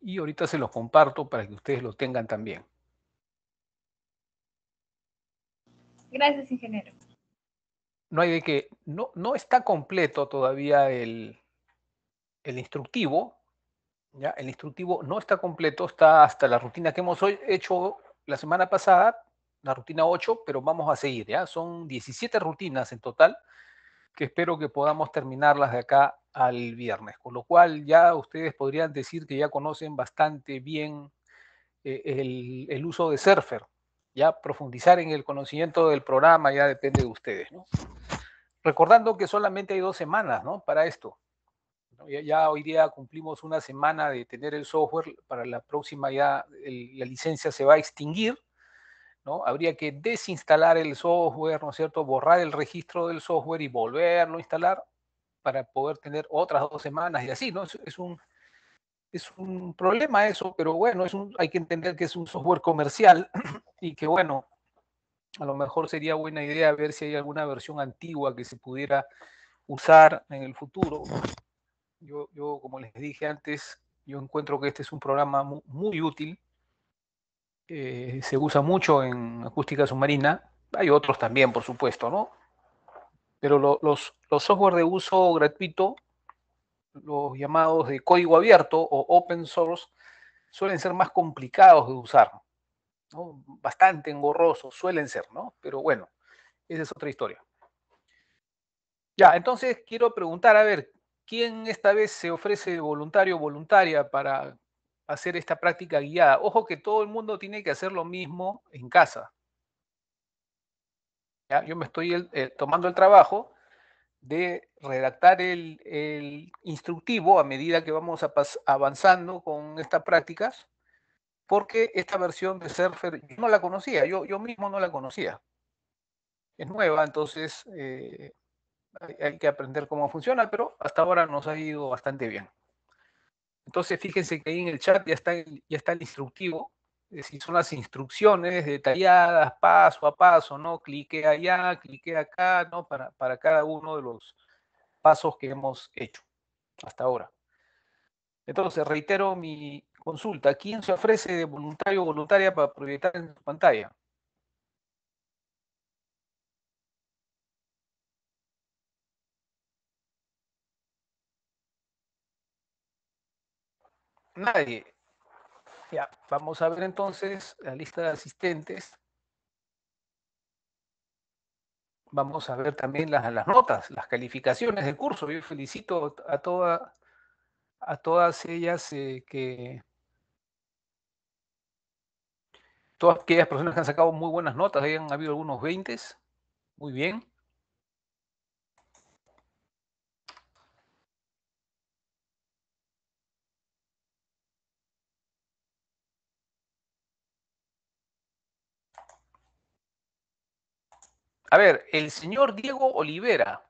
Y ahorita se los comparto para que ustedes lo tengan también. Gracias, ingeniero. No hay de que, no, no está completo todavía el, instructivo. ¿ya? El instructivo no está completo, está hasta la rutina que hemos hecho la semana pasada, la rutina 8, pero vamos a seguir. ¿ya? Son 17 rutinas en total que espero que podamos terminarlas de acá al viernes, con lo cual ya ustedes podrían decir que ya conocen bastante bien eh, el, uso de Surfer. Ya profundizar en el conocimiento del programa ya depende de ustedes. Recordando que solamente hay dos semanas ¿no? para esto. Ya, hoy día cumplimos una semana de tener el software, para la próxima ya la licencia se va a extinguir. ¿no? Habría que desinstalar el software, ¿no es cierto? Borrar el registro del software y volverlo a instalar para poder tener otras dos semanas y así, ¿no? Es, un, es un problema eso, pero bueno, es hay que entender que es un software comercial y que bueno, a lo mejor sería buena idea ver si hay alguna versión antigua que se pudiera usar en el futuro. Yo, yo como les dije antes, yo encuentro que este es un programa muy, útil. Eh, se usa mucho en acústica submarina. Hay otros también, por supuesto, ¿no? pero los, software de uso gratuito, los llamados de código abierto o open source, suelen ser más complicados de usar, bastante engorrosos suelen ser, ¿no? Pero bueno, esa es otra historia. Ya, entonces quiero preguntar, a ver, ¿quién esta vez se ofrece voluntario o voluntaria para hacer esta práctica guiada? Ojo que todo el mundo tiene que hacer lo mismo en casa. Yo me estoy eh, tomando el trabajo de redactar el, instructivo a medida que vamos avanzando con estas prácticas, porque esta versión de Surfer no la conocía, yo, yo mismo no la conocía. Es nueva, entonces eh, hay, hay que aprender cómo funciona, pero hasta ahora nos ha ido bastante bien. Entonces, fíjense que ahí en el chat ya está, ya está el instructivo eh, si son las instrucciones detalladas paso a paso, ¿no? Clique allá, clique acá, ¿no? Para, para cada uno de los pasos que hemos hecho hasta ahora. Entonces, reitero mi consulta. ¿Quién se ofrece de voluntario o voluntaria para proyectar en su pantalla? Nadie. Ya, vamos a ver entonces la lista de asistentes. Vamos a ver también las, notas, las calificaciones del curso. Yo felicito a, toda, a todas ellas eh, que... Todas aquellas personas que han sacado muy buenas notas, hayan habido algunos 20, muy bien. A ver, el señor Diego Olivera.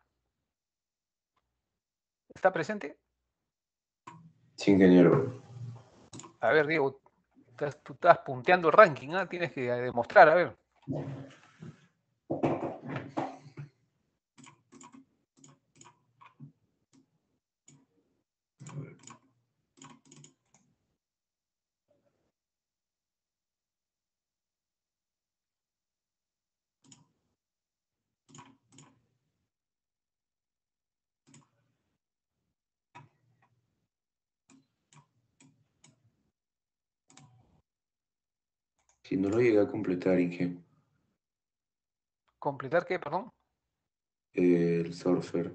¿Está presente? Sí, ingeniero. A ver, Diego, tú estás punteando el ranking, ¿ah? tienes que demostrar, a ver. Si no lo llega a completar, Inge. ¿Completar qué, perdón? El surfer.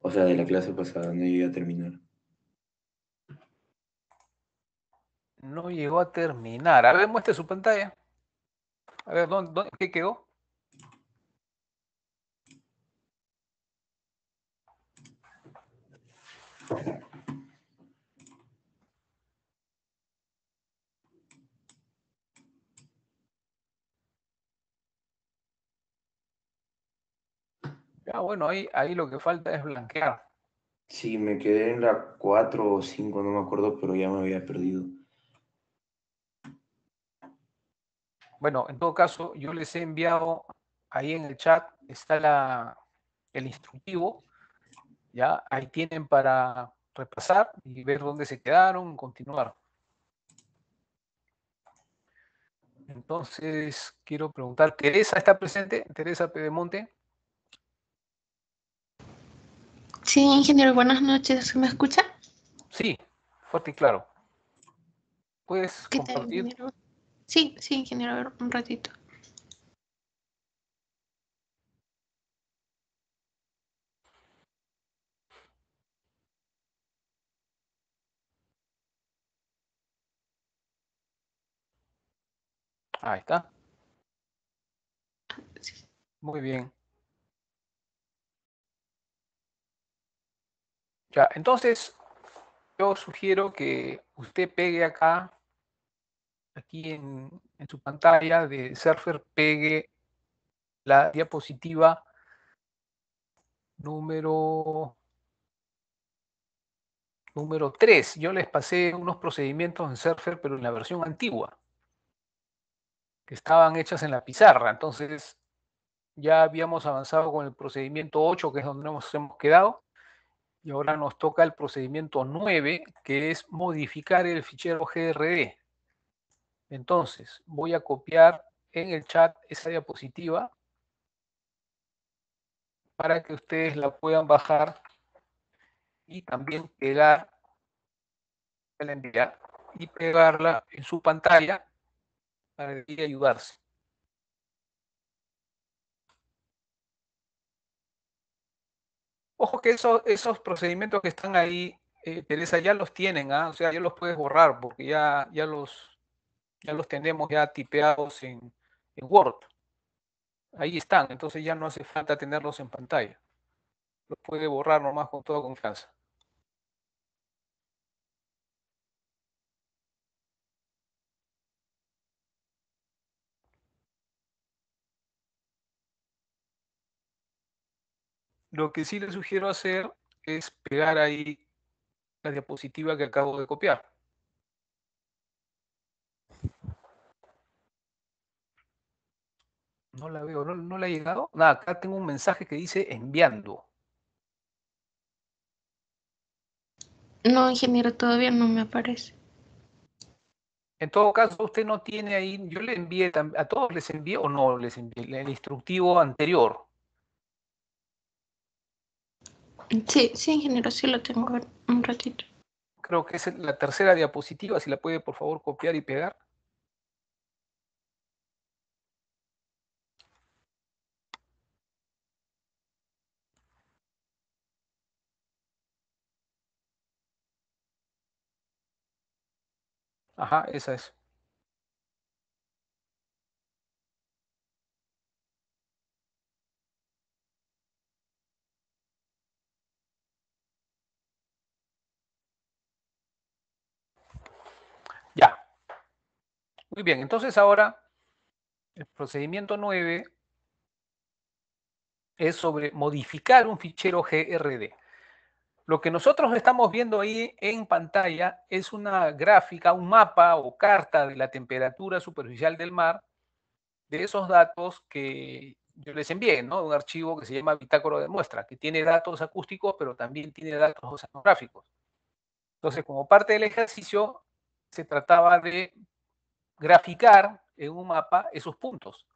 O sea, de la clase pasada, no llegué a terminar. No llegó a terminar. A ver, muestre su pantalla. A ver, ¿dónde, dónde qué quedó? Ah, bueno, ahí, lo que falta es blanquear. Sí, me quedé en la 4 o 5, no me acuerdo, pero ya me había perdido. Bueno, en todo caso, yo les he enviado ahí en el chat, está el instructivo, ya ahí tienen para repasar y ver dónde se quedaron, continuar. Entonces, quiero preguntar, ¿Teresa está presente? ¿Teresa Pedemonte? Sí, ingeniero, buenas noches. ¿Me escucha? Sí, fuerte y claro. ¿Puedes compartir? Sí, sí, ingeniero, un ratito. Ahí está. Ah, Muy bien. entonces, yo sugiero que usted pegue acá, aquí en, su pantalla de Surfer, pegue la diapositiva número número 3. Yo les pasé unos procedimientos en Surfer, pero en la versión antigua, que estaban hechas en la pizarra. Entonces, ya habíamos avanzado con el procedimiento 8, que es donde nos hemos quedado. Y ahora nos toca el procedimiento 9, que es modificar el fichero GRD. Entonces, voy a copiar en el chat esa diapositiva para que ustedes la puedan bajar y también pegar enviar y pegarla en su pantalla para ayudarse. Ojo que esos, esos procedimientos que están ahí, eh, Teresa, ya los tienen, ¿ah? o sea, ya los puedes borrar porque ya, ya, los, ya los tenemos ya tipeados en, en Word. Ahí están, entonces ya no hace falta tenerlos en pantalla. Los puede borrar nomás con toda confianza. Lo que sí le sugiero hacer es pegar ahí la diapositiva que acabo de copiar. No la veo, no, la ha llegado. Nada, ah, acá tengo un mensaje que dice enviando. No, ingeniero, todavía no me aparece. En todo caso, usted no tiene ahí, yo le envié, a todos les envié o no les envié el instructivo anterior. Sí, sí, ingeniero, sí lo tengo un ratito. Creo que es la tercera diapositiva, si la puede por favor copiar y pegar. Ajá, esa es. Muy bien, entonces ahora el procedimiento 9 es sobre modificar un fichero GRD. Lo que nosotros estamos viendo ahí en pantalla es una gráfica, un mapa o carta de la temperatura superficial del mar de esos datos que yo les envié, ¿no? Un archivo que se llama bitácora de muestra, que tiene datos acústicos, pero también tiene datos oceanográficos. Entonces, como parte del ejercicio, se trataba de graficar en un mapa esos puntos.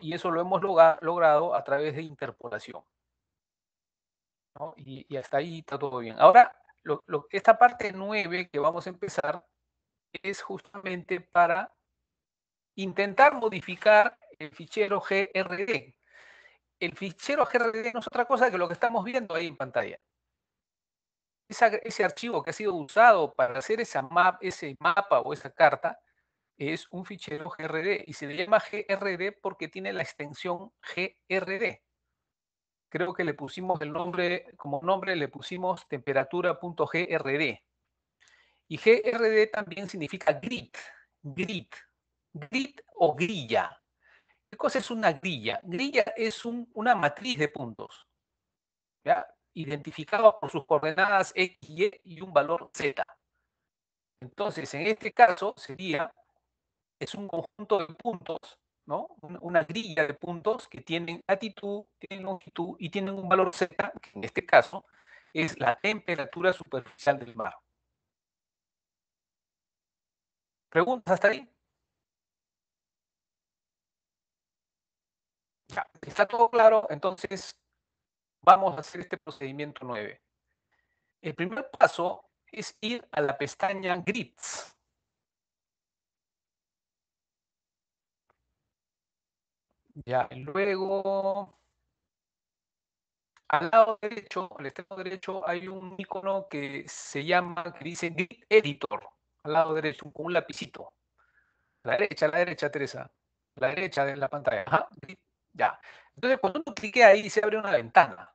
Y eso lo hemos logrado a través de interpolación. Y, hasta ahí está todo bien. Ahora, esta parte 9 que vamos a empezar es justamente para intentar modificar el fichero GRD. El fichero GRD no es otra cosa que lo que estamos viendo ahí en pantalla. ese archivo que ha sido usado para hacer esa ese mapa o esa carta es un fichero GRD y se le llama GRD porque tiene la extensión GRD. Creo que le pusimos el nombre, como nombre le pusimos temperatura.grd. Y GRD también significa grid, grid, grid o grilla. ¿Qué cosa es una grilla? Grilla es una matriz de puntos, ¿ya? identificado por sus coordenadas X, Y y un valor Z. Entonces, en este caso sería es un conjunto de puntos, ¿no? Una grilla de puntos que tienen latitud, tienen longitud y tienen un valor Z, que en este caso es la temperatura superficial del mar. ¿Preguntas hasta ahí? Ya, está todo claro, entonces vamos a hacer este procedimiento 9. El primer paso es ir a la pestaña Grids. Ya, luego, al lado derecho, al extremo derecho, hay un icono que se llama, que dice Grid Editor, al lado derecho, con un lapicito. La derecha, a la derecha, Teresa. La derecha de la pantalla. Ya. Entonces, cuando uno clique ahí, se abre una ventana.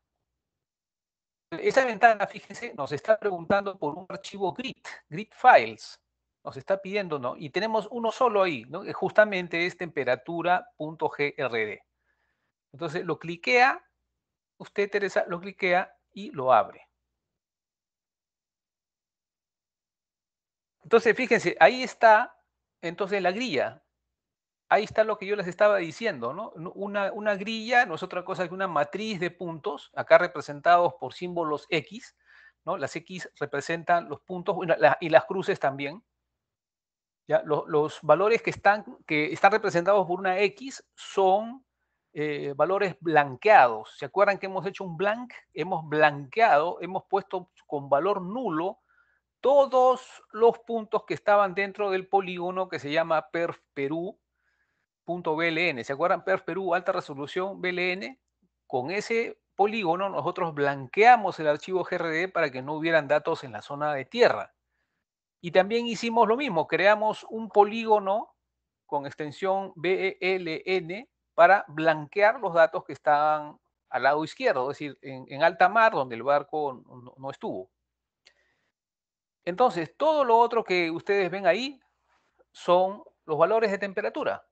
Esa ventana, fíjense, nos está preguntando por un archivo grid, grid files nos está pidiendo, ¿no? Y tenemos uno solo ahí, ¿no? Que eh, justamente es temperatura.grd. Entonces lo cliquea, usted Teresa lo cliquea y lo abre. Entonces fíjense, ahí está entonces la grilla. Ahí está lo que yo les estaba diciendo, ¿no? Una, grilla no es otra cosa que una matriz de puntos, acá representados por símbolos X, ¿no? Las X representan los puntos y las cruces también. Los, valores que están, representados por una X son eh, valores blanqueados. ¿Se acuerdan que hemos hecho un blank? Hemos blanqueado, hemos puesto con valor nulo todos los puntos que estaban dentro del polígono que se llama perfperú.bln. ¿Se acuerdan? Perú alta resolución, BLN. Con ese polígono nosotros blanqueamos el archivo GRD para que no hubieran datos en la zona de tierra. Y también hicimos lo mismo, creamos un polígono con extensión BELN para blanquear los datos que estaban al lado izquierdo, es decir, en, alta mar donde el barco no, estuvo. Entonces, todo lo otro que ustedes ven ahí son los valores de temperatura.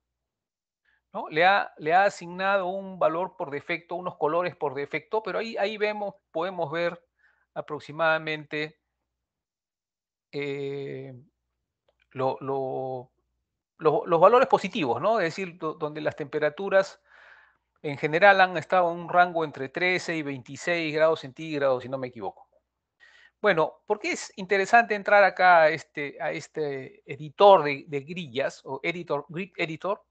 ¿no? Le, ha, le, ha, asignado un valor por defecto, unos colores por defecto, pero ahí, ahí vemos, podemos ver aproximadamente eh, los valores positivos, ¿no? Es decir, donde las temperaturas en general han estado en un rango entre 13 y 26 grados centígrados, si no me equivoco. Bueno, ¿por qué es interesante entrar acá este, a este, editor de, de grillas o editor, grid editor?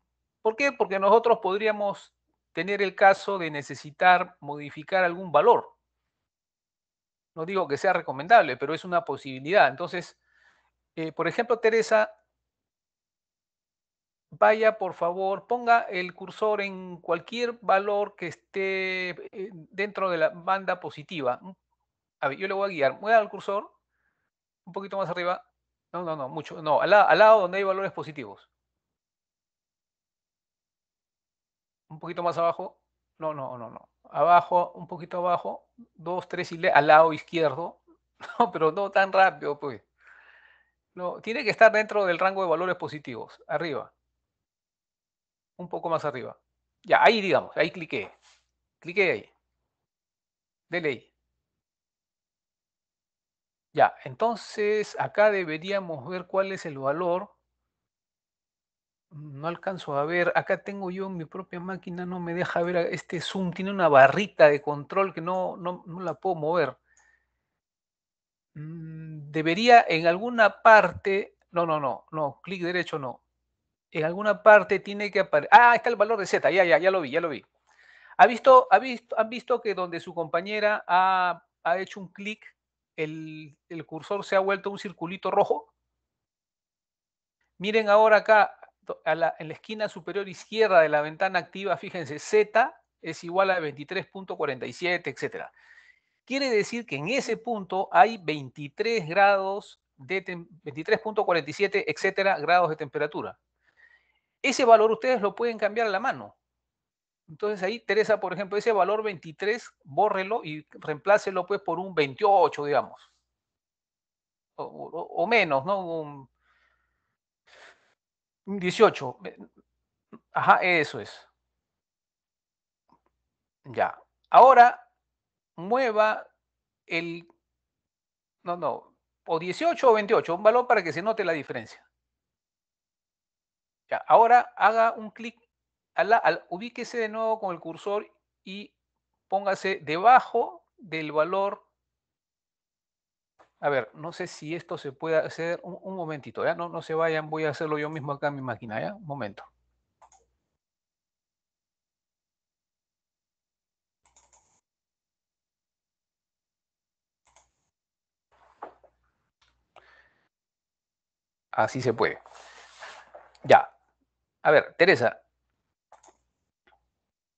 ¿Por qué? Porque nosotros podríamos tener el caso de necesitar modificar algún valor. No digo que sea recomendable, pero es una posibilidad. Entonces, eh, por ejemplo, Teresa, vaya por favor, ponga el cursor en cualquier valor que esté eh, dentro de la banda positiva. A ver, yo le voy a guiar. Mueva el cursor un poquito más arriba. No, no, no, mucho. No, al lado donde hay valores positivos. Un poquito más abajo. No, no, no, no abajo, un poquito abajo, dos, tres y al lado izquierdo, no, pero no tan rápido, pues. No, tiene que estar dentro del rango de valores positivos, arriba. Un poco más arriba. Ya, ahí digamos, ahí cliqué. Cliqué ahí. Dele ahí. Ya, entonces acá deberíamos ver cuál es el valor Mm, no alcanzo a ver. Acá tengo yo en mi propia máquina, no me deja ver. Este Zoom tiene una barrita de control que no, la puedo mover. Mm, debería en alguna parte. No, no, no, no. Clic derecho no. En alguna parte tiene que aparecer. Ah, está el valor de Z. Ya, ya, ya lo vi, ya lo vi. ¿Ha visto, ha visto, ¿Han visto que donde su compañera ha, hecho un clic, el, el cursor se ha vuelto un circulito rojo? Miren ahora acá, en la esquina superior izquierda de la ventana activa, fíjense, Z es igual a 23.47, etc. Quiere decir que en ese punto hay 23 grados de 23.47, etcétera, grados de temperatura. Ese valor ustedes lo pueden cambiar a la mano. Entonces ahí, Teresa, por ejemplo, ese valor 23, bórrelo y reemplácelo pues por un 28, digamos. o menos, ¿no? Un 18. Eh, ajá, eso es. Ya. Ahora mueva el... No, no. O 18 o 28. Un valor para que se note la diferencia. Ya. Ahora haga un clic. ubíquese de nuevo con el cursor y póngase debajo del valor a ver, no sé si esto se puede hacer. Un, momentito, ¿ya? No, no se vayan, voy a hacerlo yo mismo acá en mi máquina, ¿ya? Un momento. Así se puede. Ya. A ver, Teresa.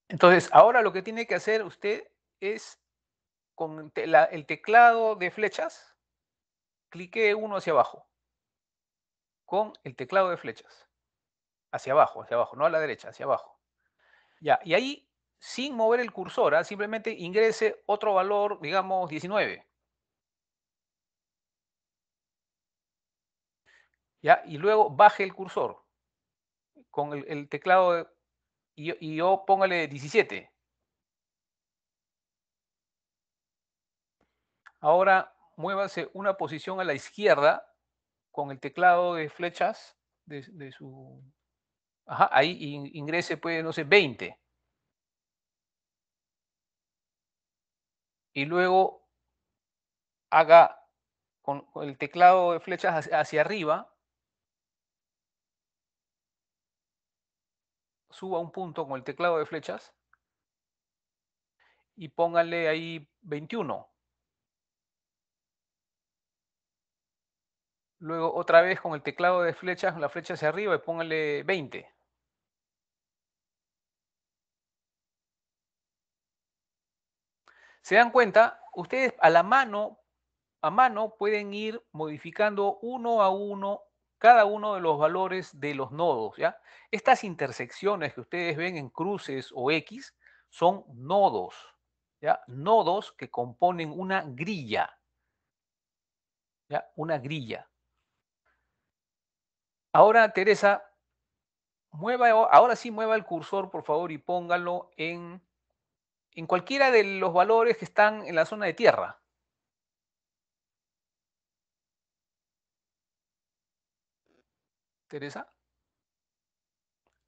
Entonces, ahora lo que tiene que hacer usted es con el teclado de flechas, Clique uno hacia abajo con el teclado de flechas. Hacia abajo, hacia abajo, no a la derecha, hacia abajo. Ya, y ahí, sin mover el cursor, ¿ah? simplemente ingrese otro valor, digamos 19. Ya, y luego baje el cursor con el, teclado y, y yo póngale 17. Ahora muévase una posición a la izquierda con el teclado de flechas de, su... Ajá, ahí ingrese, pues, no sé, 20. Y luego haga con, el teclado de flechas hacia, arriba, suba un punto con el teclado de flechas y póngale ahí 21. Luego otra vez con el teclado de flechas, la flecha hacia arriba y póngale 20. Se dan cuenta, ustedes a la mano, a mano pueden ir modificando uno a uno cada uno de los valores de los nodos. ¿ya? Estas intersecciones que ustedes ven en cruces o X son nodos. ¿ya? Nodos que componen una grilla. ¿ya? Una grilla. Ahora, Teresa, mueva, ahora sí mueva el cursor, por favor, y póngalo en, en cualquiera de los valores que están en la zona de tierra. Teresa.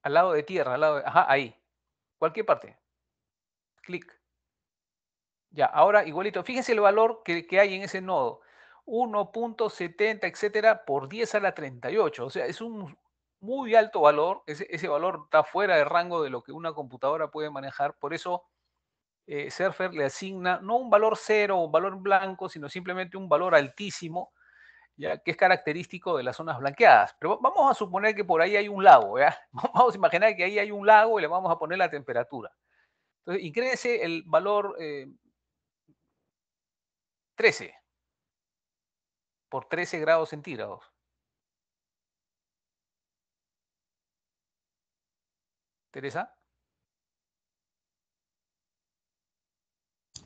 Al lado de tierra, al lado de... Ajá, ahí. Cualquier parte. Clic. Ya, ahora igualito. Fíjense el valor que, que hay en ese nodo. 1.70, etcétera, por 10 a la 38. O sea, es un muy alto valor. Ese, valor está fuera de rango de lo que una computadora puede manejar. Por eso, eh, Surfer le asigna no un valor cero o un valor blanco, sino simplemente un valor altísimo, ya que es característico de las zonas blanqueadas. Pero vamos a suponer que por ahí hay un lago, Vamos a imaginar que ahí hay un lago y le vamos a poner la temperatura. Entonces, increíble, el valor 13. Eh, por 13 grados centígrados. Teresa.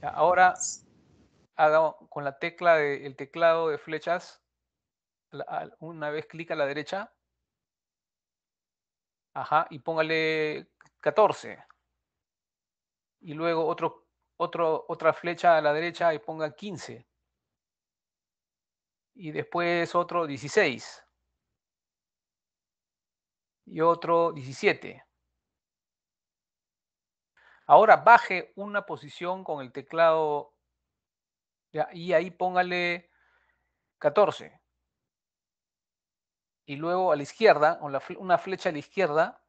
Ahora haga con la tecla del teclado de flechas, una vez clic a la derecha, ajá, y póngale 14. Y luego otro, otro, otra flecha a la derecha y ponga 15 y después otro 16 y otro 17. Ahora baje una posición con el teclado y ahí póngale 14. Y luego a la izquierda, una flecha a la izquierda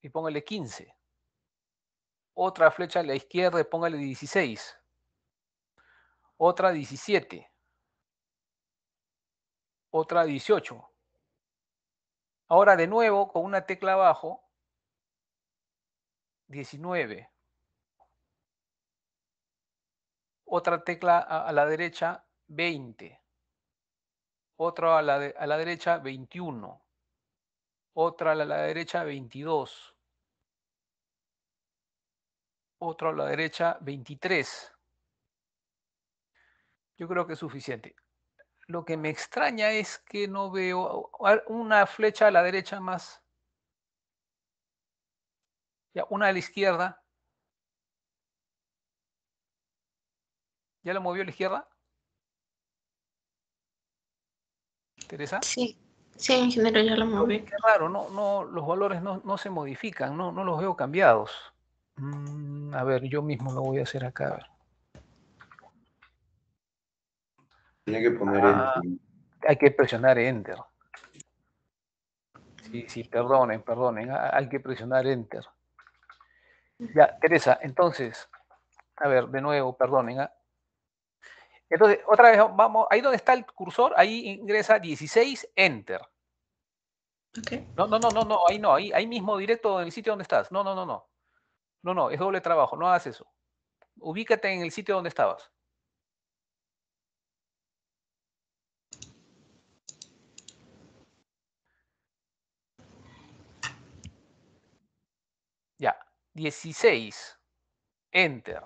y póngale 15. Otra flecha a la izquierda y póngale 16. Otra 17 otra 18. Ahora de nuevo con una tecla abajo, 19. Otra tecla a, la derecha, 20. Otra a la, derecha, 21. Otra a la derecha, 22. Otra a la derecha, 23. Yo creo que es suficiente lo que me extraña es que no veo una flecha a la derecha más, ya, una a la izquierda. ¿Ya la movió a la izquierda? ¿Teresa? Sí, sí, en general ya la moví. Qué raro, no, no, los valores no, se modifican, no, no los veo cambiados. Mm, a ver, yo mismo lo voy a hacer acá. A ver. que poner ah, Hay que presionar enter. Sí, sí, perdonen, perdonen. Hay que presionar enter. Ya, Teresa, entonces, a ver, de nuevo, perdonen. ¿ah? Entonces, otra vez, vamos, ahí donde está el cursor, ahí ingresa 16, enter. No, no, no, no, no, ahí no, ahí, mismo directo en el sitio donde estás. No, no, no, no. No, no, es doble trabajo, no hagas eso. Ubícate en el sitio donde estabas. 16. Enter.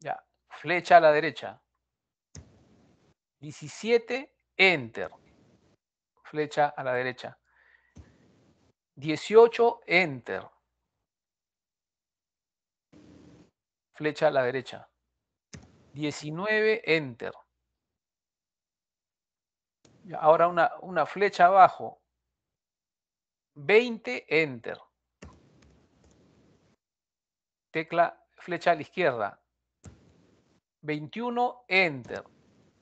Ya, flecha a la derecha. 17, enter. Flecha a la derecha. 18, enter. Flecha a la derecha. 19, enter. Ahora una, una flecha abajo. 20, enter tecla flecha a la izquierda. 21, enter,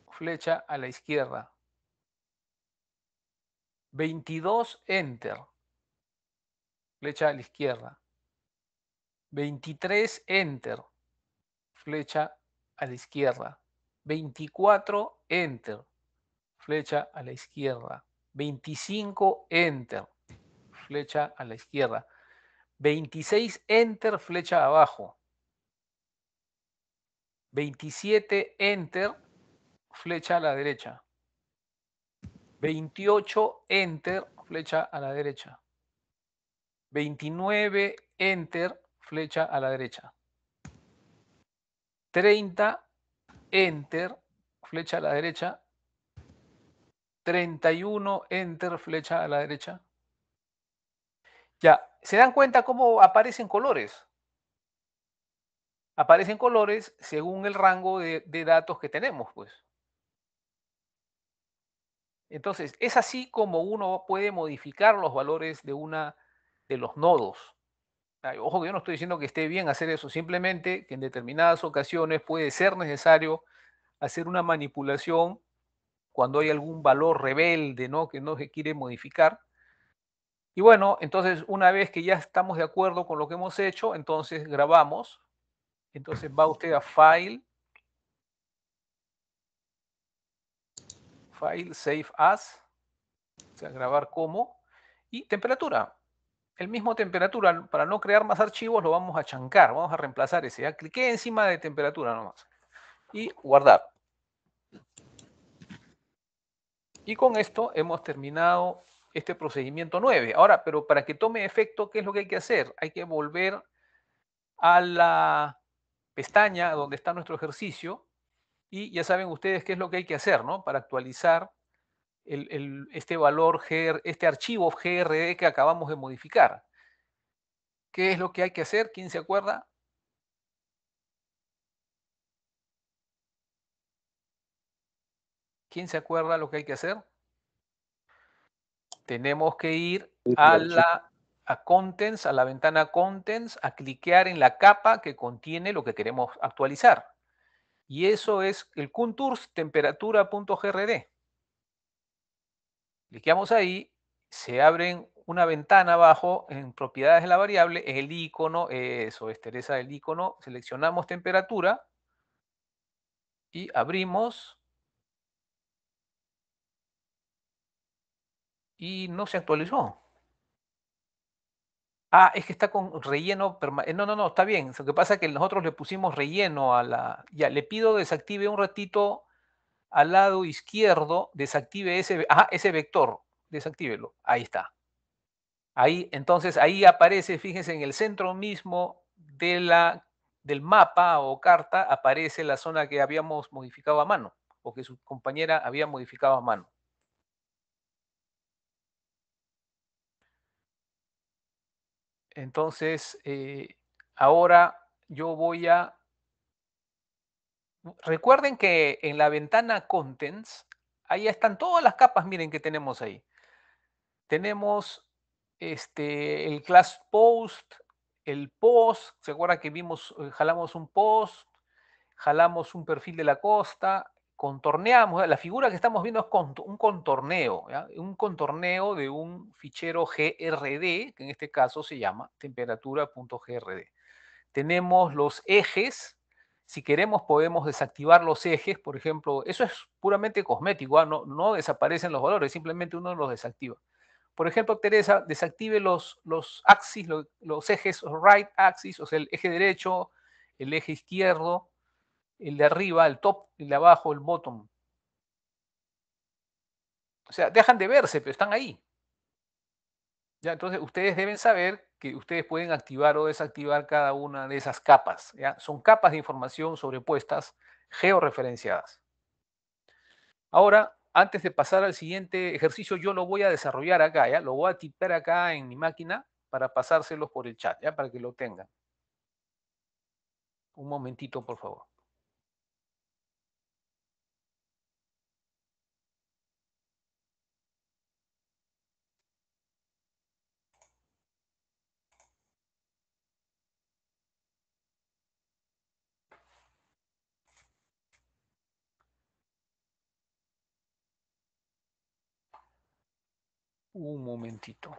flecha a la izquierda. 22, enter, flecha a la izquierda. 23, enter, flecha a la izquierda. 24, enter, flecha a la izquierda. 25, enter, flecha a la izquierda. 26, enter, flecha abajo. 27, enter, flecha a la derecha. 28, enter, flecha a la derecha. 29, enter, flecha a la derecha. 30, enter, flecha a la derecha. 31, enter, flecha a la derecha. Ya, ¿Se dan cuenta cómo aparecen colores? Aparecen colores según el rango de, datos que tenemos, pues. Entonces, es así como uno puede modificar los valores de una de los nodos. Ojo que yo no estoy diciendo que esté bien hacer eso, simplemente que en determinadas ocasiones puede ser necesario hacer una manipulación cuando hay algún valor rebelde ¿no? que no se quiere modificar y bueno, entonces una vez que ya estamos de acuerdo con lo que hemos hecho, entonces grabamos. Entonces va usted a File, File, Save As, o sea, grabar como, y temperatura. El mismo temperatura, para no crear más archivos, lo vamos a chancar, vamos a reemplazar ese. ¿ya? Cliqué encima de temperatura nomás. Y guardar. Y con esto hemos terminado este procedimiento 9. Ahora, pero para que tome efecto, ¿qué es lo que hay que hacer? Hay que volver a la pestaña donde está nuestro ejercicio y ya saben ustedes qué es lo que hay que hacer, ¿no? Para actualizar este valor, este archivo GRD e que acabamos de modificar. ¿Qué es lo que hay que hacer? ¿Quién se acuerda? ¿Quién se acuerda lo que hay que hacer? tenemos que ir a la Contents, a la ventana Contents, a cliquear en la capa que contiene lo que queremos actualizar. Y eso es el Contours temperatura.grd. Cliqueamos ahí, se abre una ventana abajo en propiedades de la variable, el icono, eso es Teresa, el icono, seleccionamos temperatura y abrimos y no se actualizó. Ah, es que está con relleno permanente. Eh, no, no, no, está bien. Lo que pasa es que nosotros le pusimos relleno a la... Ya, le pido desactive un ratito al lado izquierdo, desactive ese, ese vector, desactívelo. Ahí está. Ahí, entonces, ahí aparece, fíjense, en el centro mismo de la, del mapa o carta aparece la zona que habíamos modificado a mano o que su compañera había modificado a mano. Entonces, eh, ahora yo voy a... Recuerden que en la ventana Contents, ahí están todas las capas, miren, que tenemos ahí. Tenemos este, el class post, el post, ¿se acuerda que vimos, eh, jalamos un post, jalamos un perfil de la costa, contorneamos, ¿eh? la figura que estamos viendo es un contorneo, un contorneo de un fichero GRD, que en este caso se llama temperatura.grd. Tenemos los ejes, si queremos podemos desactivar los ejes, por ejemplo, eso es puramente cosmético, ¿ah? no, desaparecen los valores, simplemente uno los desactiva. Por ejemplo, Teresa, desactive los, los axis, los ejes right axis, o sea, el eje derecho, el eje izquierdo, el de arriba, el top, el de abajo, el bottom. O sea, dejan de verse, pero están ahí. ¿Ya? Entonces, ustedes deben saber que ustedes pueden activar o desactivar cada una de esas capas. ¿ya? Son capas de información sobrepuestas, georreferenciadas. Ahora, antes de pasar al siguiente ejercicio, yo lo voy a desarrollar acá, ¿ya? Lo voy a tipear acá en mi máquina para pasárselos por el chat, ¿ya? Para que lo tengan. Un momentito, por favor. Un momentito.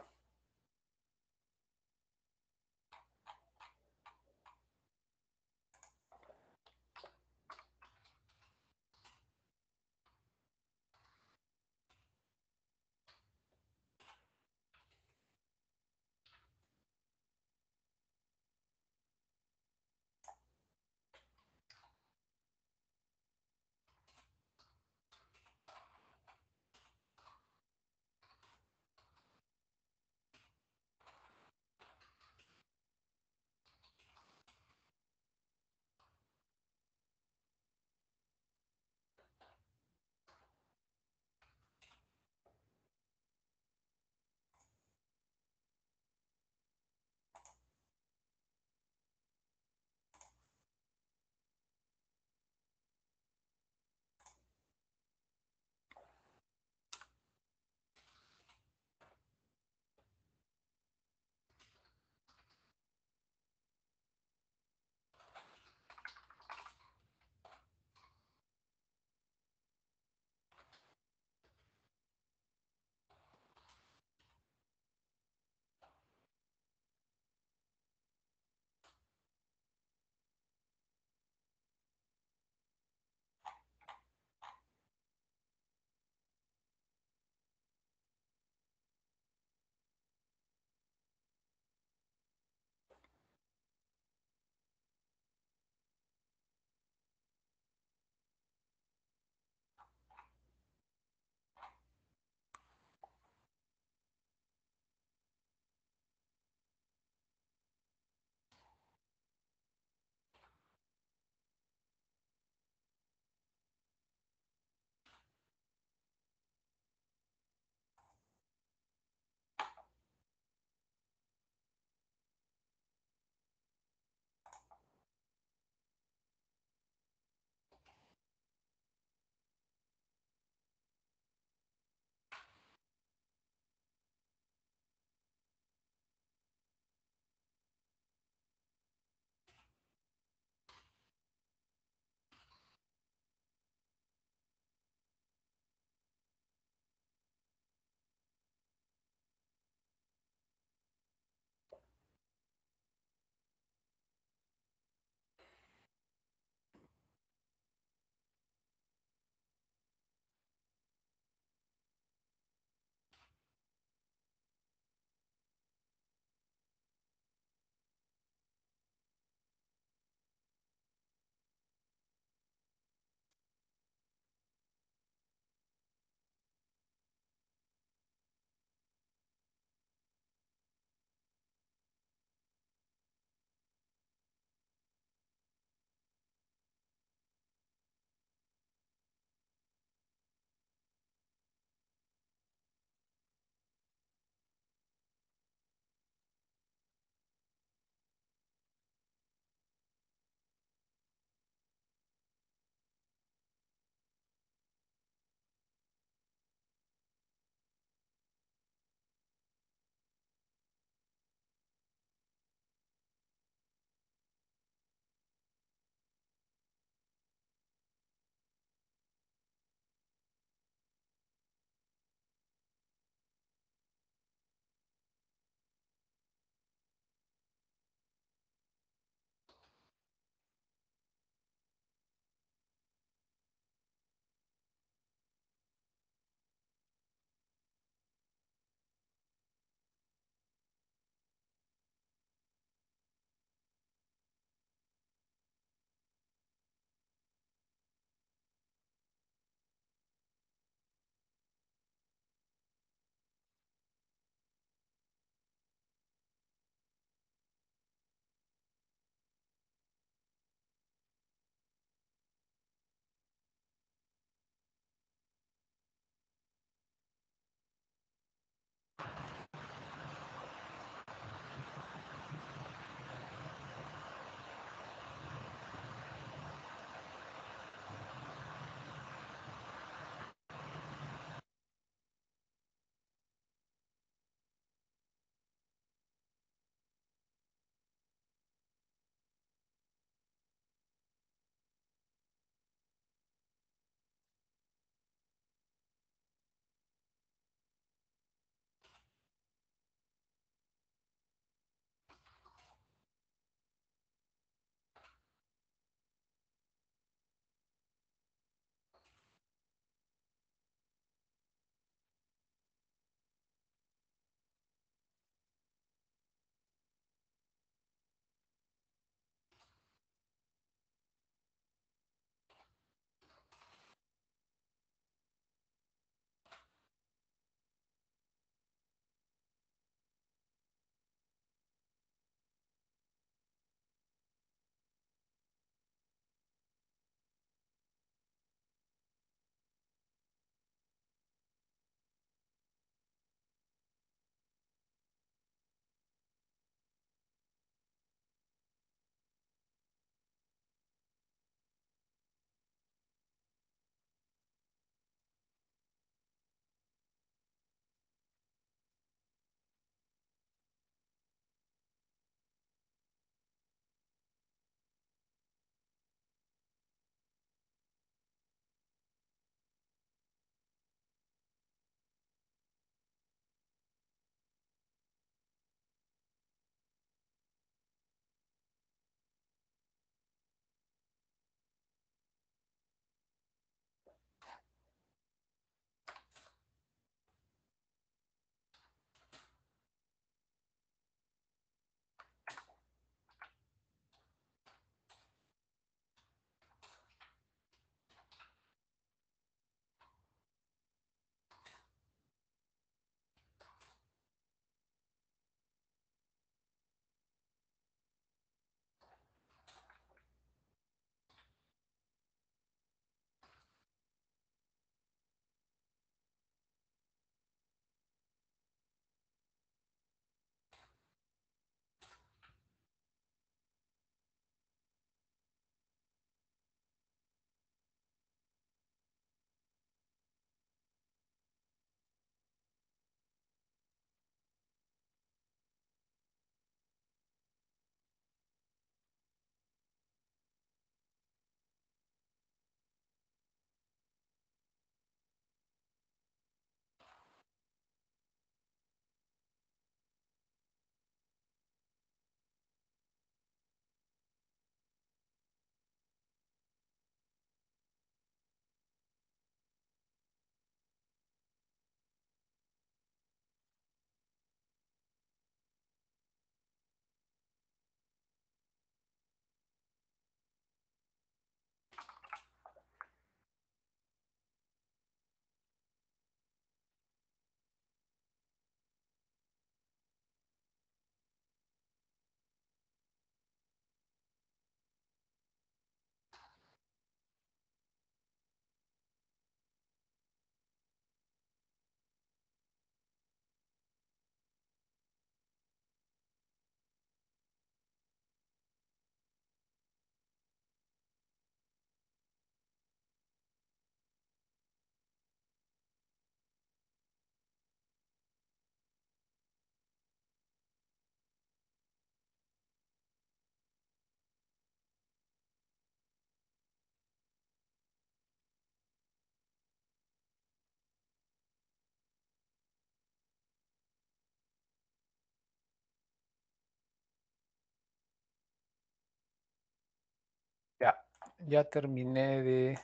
ya terminé de,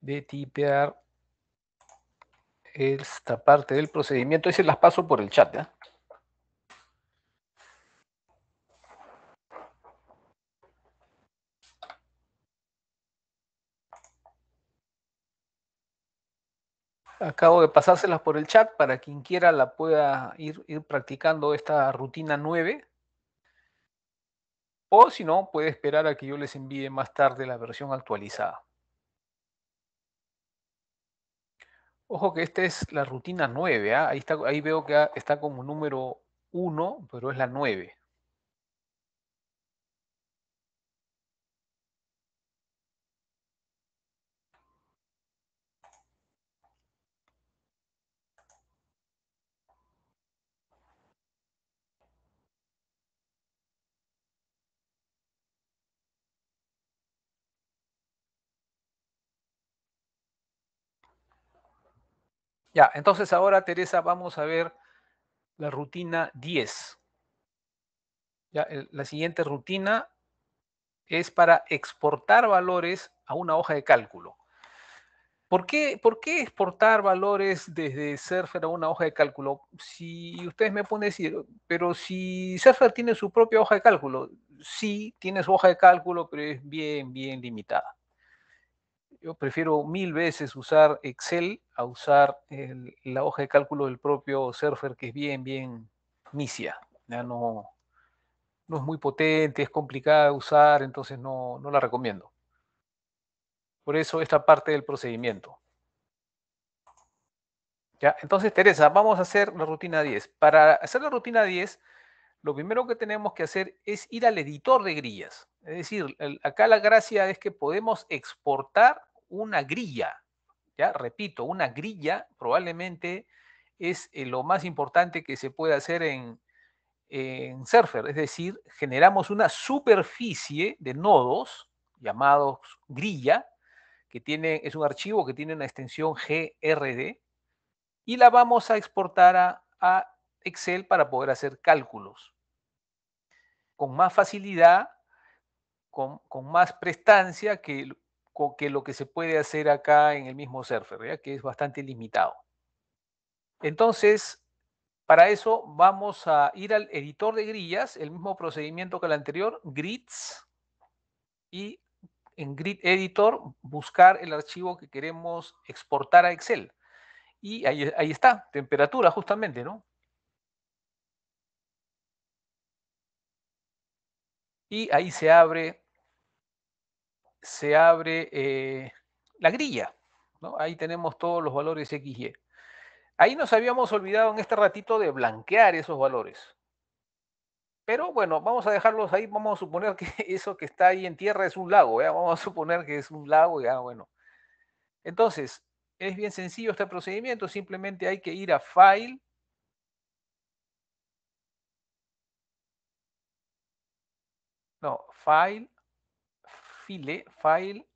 de tipear esta parte del procedimiento y se las paso por el chat. Acabo de pasárselas por el chat para quien quiera la pueda ir, ir practicando esta rutina 9. O si no, puede esperar a que yo les envíe más tarde la versión actualizada. Ojo que esta es la rutina 9, ¿ah? ahí, está, ahí veo que ah, está como número 1, pero es la 9. Ya, entonces ahora, Teresa, vamos a ver la rutina 10. la siguiente rutina es para exportar valores a una hoja de cálculo. ¿Por qué, ¿Por qué, exportar valores desde Surfer a una hoja de cálculo? Si ustedes me pueden decir, pero si Surfer tiene su propia hoja de cálculo, sí, tiene su hoja de cálculo, pero es bien, bien limitada yo prefiero mil veces usar Excel a usar la hoja de cálculo del propio Surfer, que es bien, bien misia. Ya no, no es muy potente, es complicada de usar, entonces no, la recomiendo. Por eso esta parte del procedimiento. Ya, entonces, Teresa, vamos a hacer la rutina 10. Para hacer la rutina 10, lo primero que tenemos que hacer es ir al editor de grillas. Es decir, acá la gracia es que podemos exportar una grilla, ya repito, una grilla probablemente es eh, lo más importante que se puede hacer en, en Surfer, es decir, generamos una superficie de nodos llamados grilla, que tiene, es un archivo que tiene una extensión GRD, y la vamos a exportar a, Excel para poder hacer cálculos. Con más facilidad, con, con más prestancia que que lo que se puede hacer acá en el mismo Surfer, que es bastante limitado. Entonces, para eso vamos a ir al editor de grillas, el mismo procedimiento que el anterior, grids, y en grid editor buscar el archivo que queremos exportar a Excel. Y ahí, ahí está, temperatura justamente, ¿no? Y ahí se abre se abre eh, la grilla. Ahí tenemos todos los valores X, Y. Ahí nos habíamos olvidado en este ratito de blanquear esos valores. Pero bueno, vamos a dejarlos ahí, vamos a suponer que eso que está ahí en tierra es un lago, ¿eh? vamos a suponer que es un lago, ya bueno. Entonces, es bien sencillo este procedimiento, simplemente hay que ir a File, no, File, file, file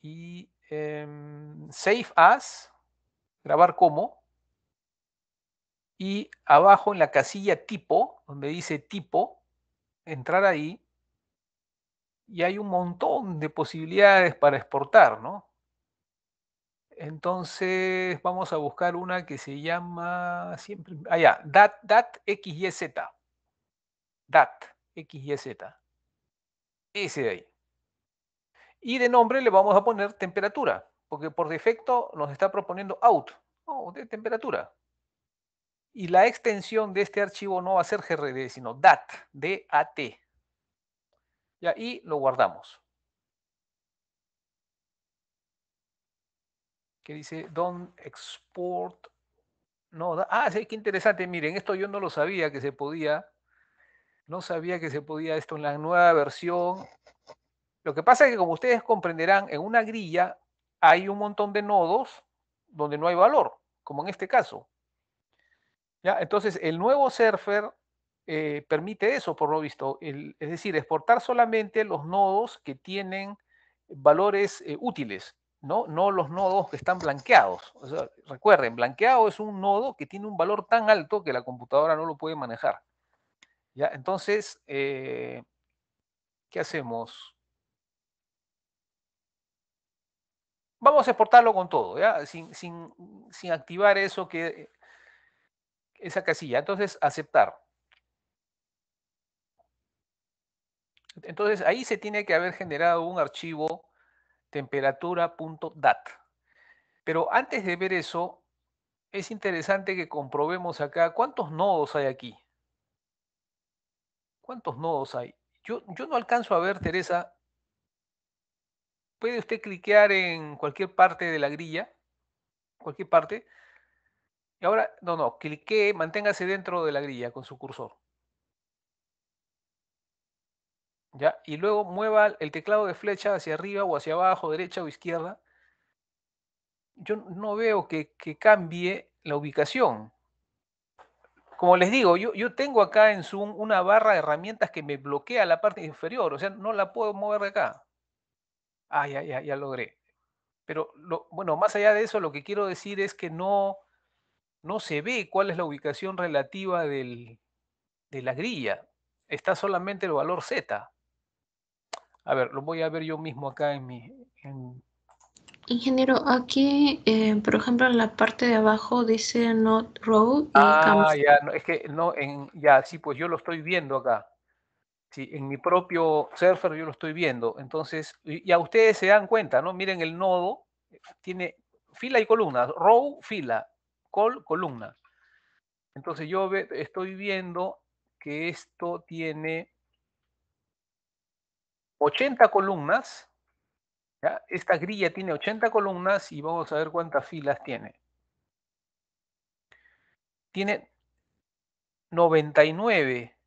y em, save as, grabar como, y abajo en la casilla tipo, donde dice tipo, entrar ahí, y hay un montón de posibilidades para exportar, ¿no? Entonces vamos a buscar una que se llama siempre, allá, ah, dat, dat, dat XYZ. Dat z, Ese de ahí. Y de nombre le vamos a poner temperatura, porque por defecto nos está proponiendo out, o de temperatura. Y la extensión de este archivo no va a ser GRD, sino DAT, DAT. y y lo guardamos. ¿Qué dice don't export. No, ah, sí, qué interesante. Miren, esto yo no lo sabía que se podía. No sabía que se podía esto en la nueva versión lo que pasa es que, como ustedes comprenderán, en una grilla hay un montón de nodos donde no hay valor, como en este caso. ¿Ya? Entonces, el nuevo surfer eh, permite eso, por lo visto. es decir, exportar solamente los nodos que tienen valores eh, útiles, ¿no? no los nodos que están blanqueados. recuerden, blanqueado es un nodo que tiene un valor tan alto que la computadora no lo puede manejar. ¿Ya? Entonces, eh, ¿qué hacemos? vamos a exportarlo con todo, ¿ya? Sin, activar eso que, esa casilla. Entonces, aceptar. Entonces, ahí se tiene que haber generado un archivo temperatura.dat. Pero antes de ver eso, es interesante que comprobemos acá cuántos nodos hay aquí. ¿Cuántos nodos hay? yo no alcanzo a ver, Teresa, puede usted cliquear en cualquier parte de la grilla, cualquier parte. Y ahora, no, no, clique, manténgase dentro de la grilla con su cursor. ¿Ya? Y luego mueva el teclado de flecha hacia arriba o hacia abajo, derecha o izquierda. Yo no veo que, que cambie la ubicación. Como les digo, yo, yo, tengo acá en Zoom una barra de herramientas que me bloquea la parte inferior, o sea, no la puedo mover de acá ah, ya, ya, ya logré. Pero bueno, más allá de eso, lo que quiero decir es que no, no se ve cuál es la ubicación relativa de la grilla. Está solamente el valor Z. A ver, lo voy a ver yo mismo acá en mi... Ingeniero, aquí, eh, por ejemplo, en la parte de abajo dice not row. ah, ya, es que no, en, ya, sí, pues yo lo estoy viendo acá. Sí, en mi propio surfer yo lo estoy viendo. Entonces, ya ustedes se dan cuenta, ¿no? Miren el nodo, eh, tiene fila y columna. row, fila, col, columna. Entonces yo estoy viendo que esto tiene 80 columnas, esta grilla tiene 80 columnas y vamos a ver cuántas filas tiene. Tiene 99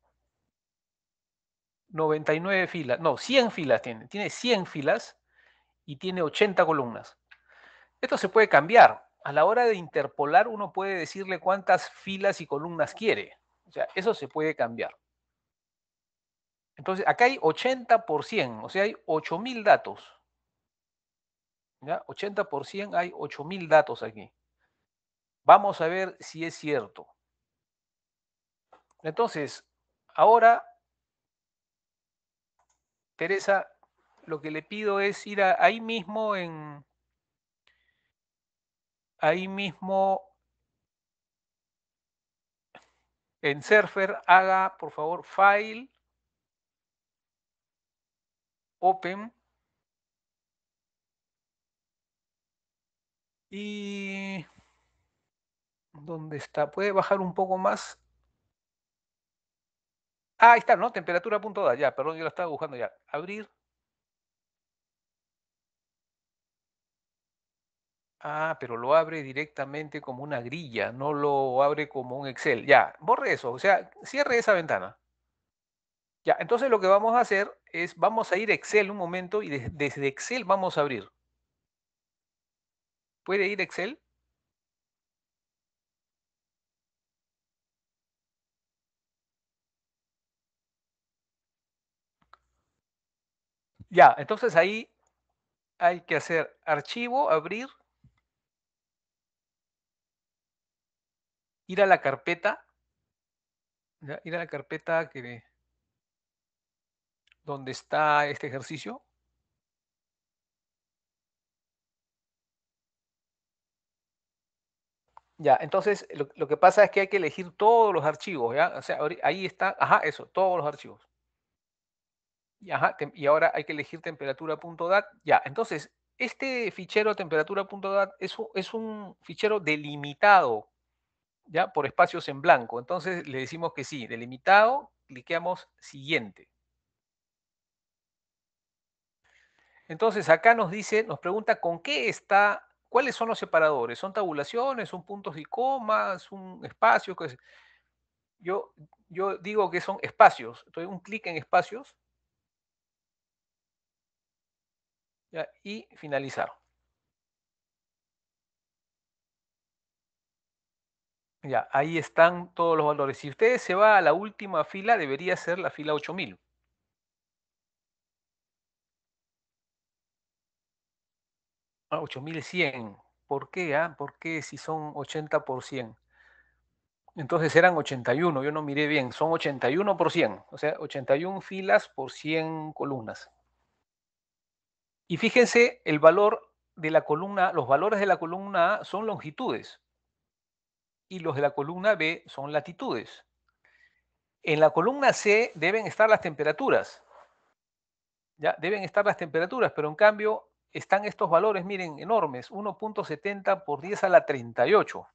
99 filas, no, 100 filas tiene, tiene 100 filas y tiene 80 columnas. Esto se puede cambiar. A la hora de interpolar uno puede decirle cuántas filas y columnas quiere. O sea, eso se puede cambiar. Entonces, acá hay 80 o sea, hay 8000 datos. ¿Ya? 80 100 hay 8000 datos aquí. Vamos a ver si es cierto. Entonces, ahora Teresa, lo que le pido es ir ahí mismo en... Ahí mismo en Surfer haga, por favor, File, Open, y... ¿Dónde está? ¿Puede bajar un poco más? Ah, ahí está, ¿no? Temperatura punto ya, perdón, yo la estaba buscando ya. Abrir. Ah, pero lo abre directamente como una grilla, no lo abre como un Excel. Ya, borre eso, o sea, cierre esa ventana. Ya, entonces lo que vamos a hacer es, vamos a ir a Excel un momento y desde Excel vamos a abrir. ¿Puede ir Excel? Ya, entonces ahí hay que hacer archivo, abrir, ir a la carpeta, ir a la carpeta que, donde está este ejercicio. Ya, entonces lo, lo, que pasa es que hay que elegir todos los archivos, ¿ya? O sea, ahí está, ajá, eso, todos los archivos y, ahora hay que elegir temperatura.dat. Ya, entonces, este fichero temperatura.dat es, es un fichero delimitado, ¿ya? Por espacios en blanco. Entonces le decimos que sí, delimitado, cliqueamos siguiente. Entonces acá nos dice, nos pregunta con qué está, cuáles son los separadores, son tabulaciones, son puntos y comas, un espacio. Yo, yo digo que son espacios, entonces un clic en espacios y finalizar. Ya, ahí están todos los valores. Si ustedes se va a la última fila, debería ser la fila 8000. 8100. Ah, ¿Por qué? Ah? ¿Por qué si son 80 por 100? Entonces eran 81, yo no miré bien, son 81 por 100, o sea, 81 filas por 100 columnas. Y fíjense el valor de la columna, los valores de la columna A son longitudes y los de la columna B son latitudes. En la columna C deben estar las temperaturas. Ya deben estar las temperaturas, pero en cambio están estos valores, miren, enormes, 1.70 por 10 a la 38.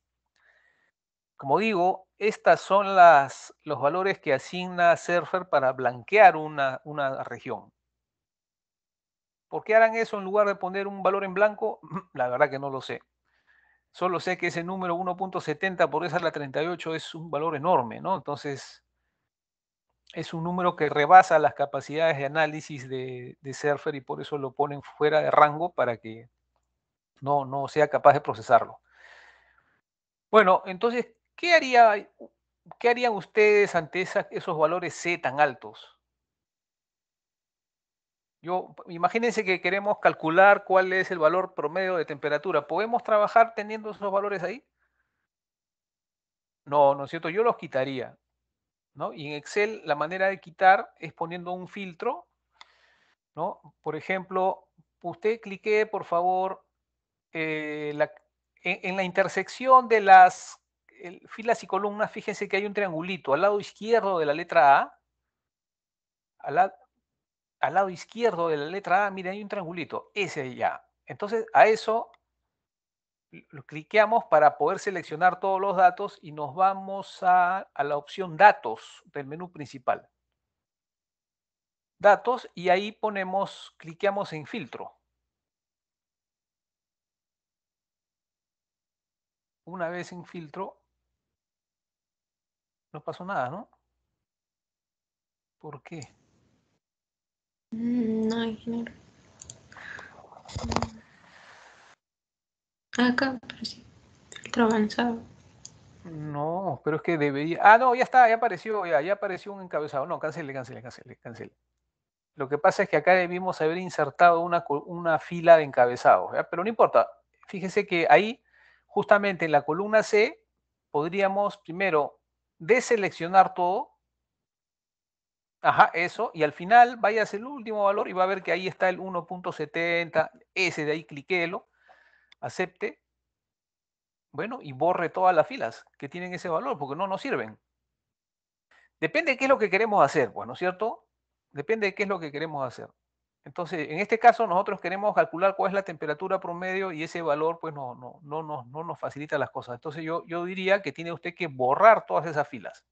Como digo, estos son las, los valores que asigna Surfer para blanquear una, una región. ¿Por qué harán eso en lugar de poner un valor en blanco? La verdad que no lo sé. Solo sé que ese número 1.70 por esa la 38 es un valor enorme, ¿no? Entonces, es un número que rebasa las capacidades de análisis de, de Surfer y por eso lo ponen fuera de rango para que no, no sea capaz de procesarlo. Bueno, entonces, ¿qué, harían ustedes ante esos valores C tan altos? Yo, imagínense que queremos calcular cuál es el valor promedio de temperatura. ¿Podemos trabajar teniendo esos valores ahí? No, ¿no es cierto? Yo los quitaría. ¿no? Y en Excel la manera de quitar es poniendo un filtro. ¿no? Por ejemplo, usted clique, por favor, eh, en, la intersección de las filas y columnas, fíjense que hay un triangulito al lado izquierdo de la letra A. Al, al lado izquierdo de la letra A, miren, hay un triangulito, ese ya. Entonces, a eso lo cliqueamos para poder seleccionar todos los datos y nos vamos a, a la opción datos del menú principal. Datos y ahí ponemos, cliqueamos en filtro. Una vez en filtro, no pasó nada, ¿no? ¿Por qué? Mm, no, mm. Acá, pero sí. avanzado. No, pero es que debería. Ah, no, ya está, ya apareció, ya, apareció un encabezado. No, cancele, cancele, cancele, cancele. Lo que pasa es que acá debimos haber insertado una, fila de encabezados, pero no importa. Fíjese que ahí, justamente en la columna C, podríamos primero deseleccionar todo Ajá, eso. Y al final vaya el último valor y va a ver que ahí está el 1.70. Ese de ahí cliquelo. Acepte. Bueno, y borre todas las filas que tienen ese valor porque no nos sirven. Depende de qué es lo que queremos hacer, bueno, pues, es cierto? Depende de qué es lo que queremos hacer. Entonces, en este caso nosotros queremos calcular cuál es la temperatura promedio y ese valor pues no, no, no, no, no nos facilita las cosas. Entonces yo, yo diría que tiene usted que borrar todas esas filas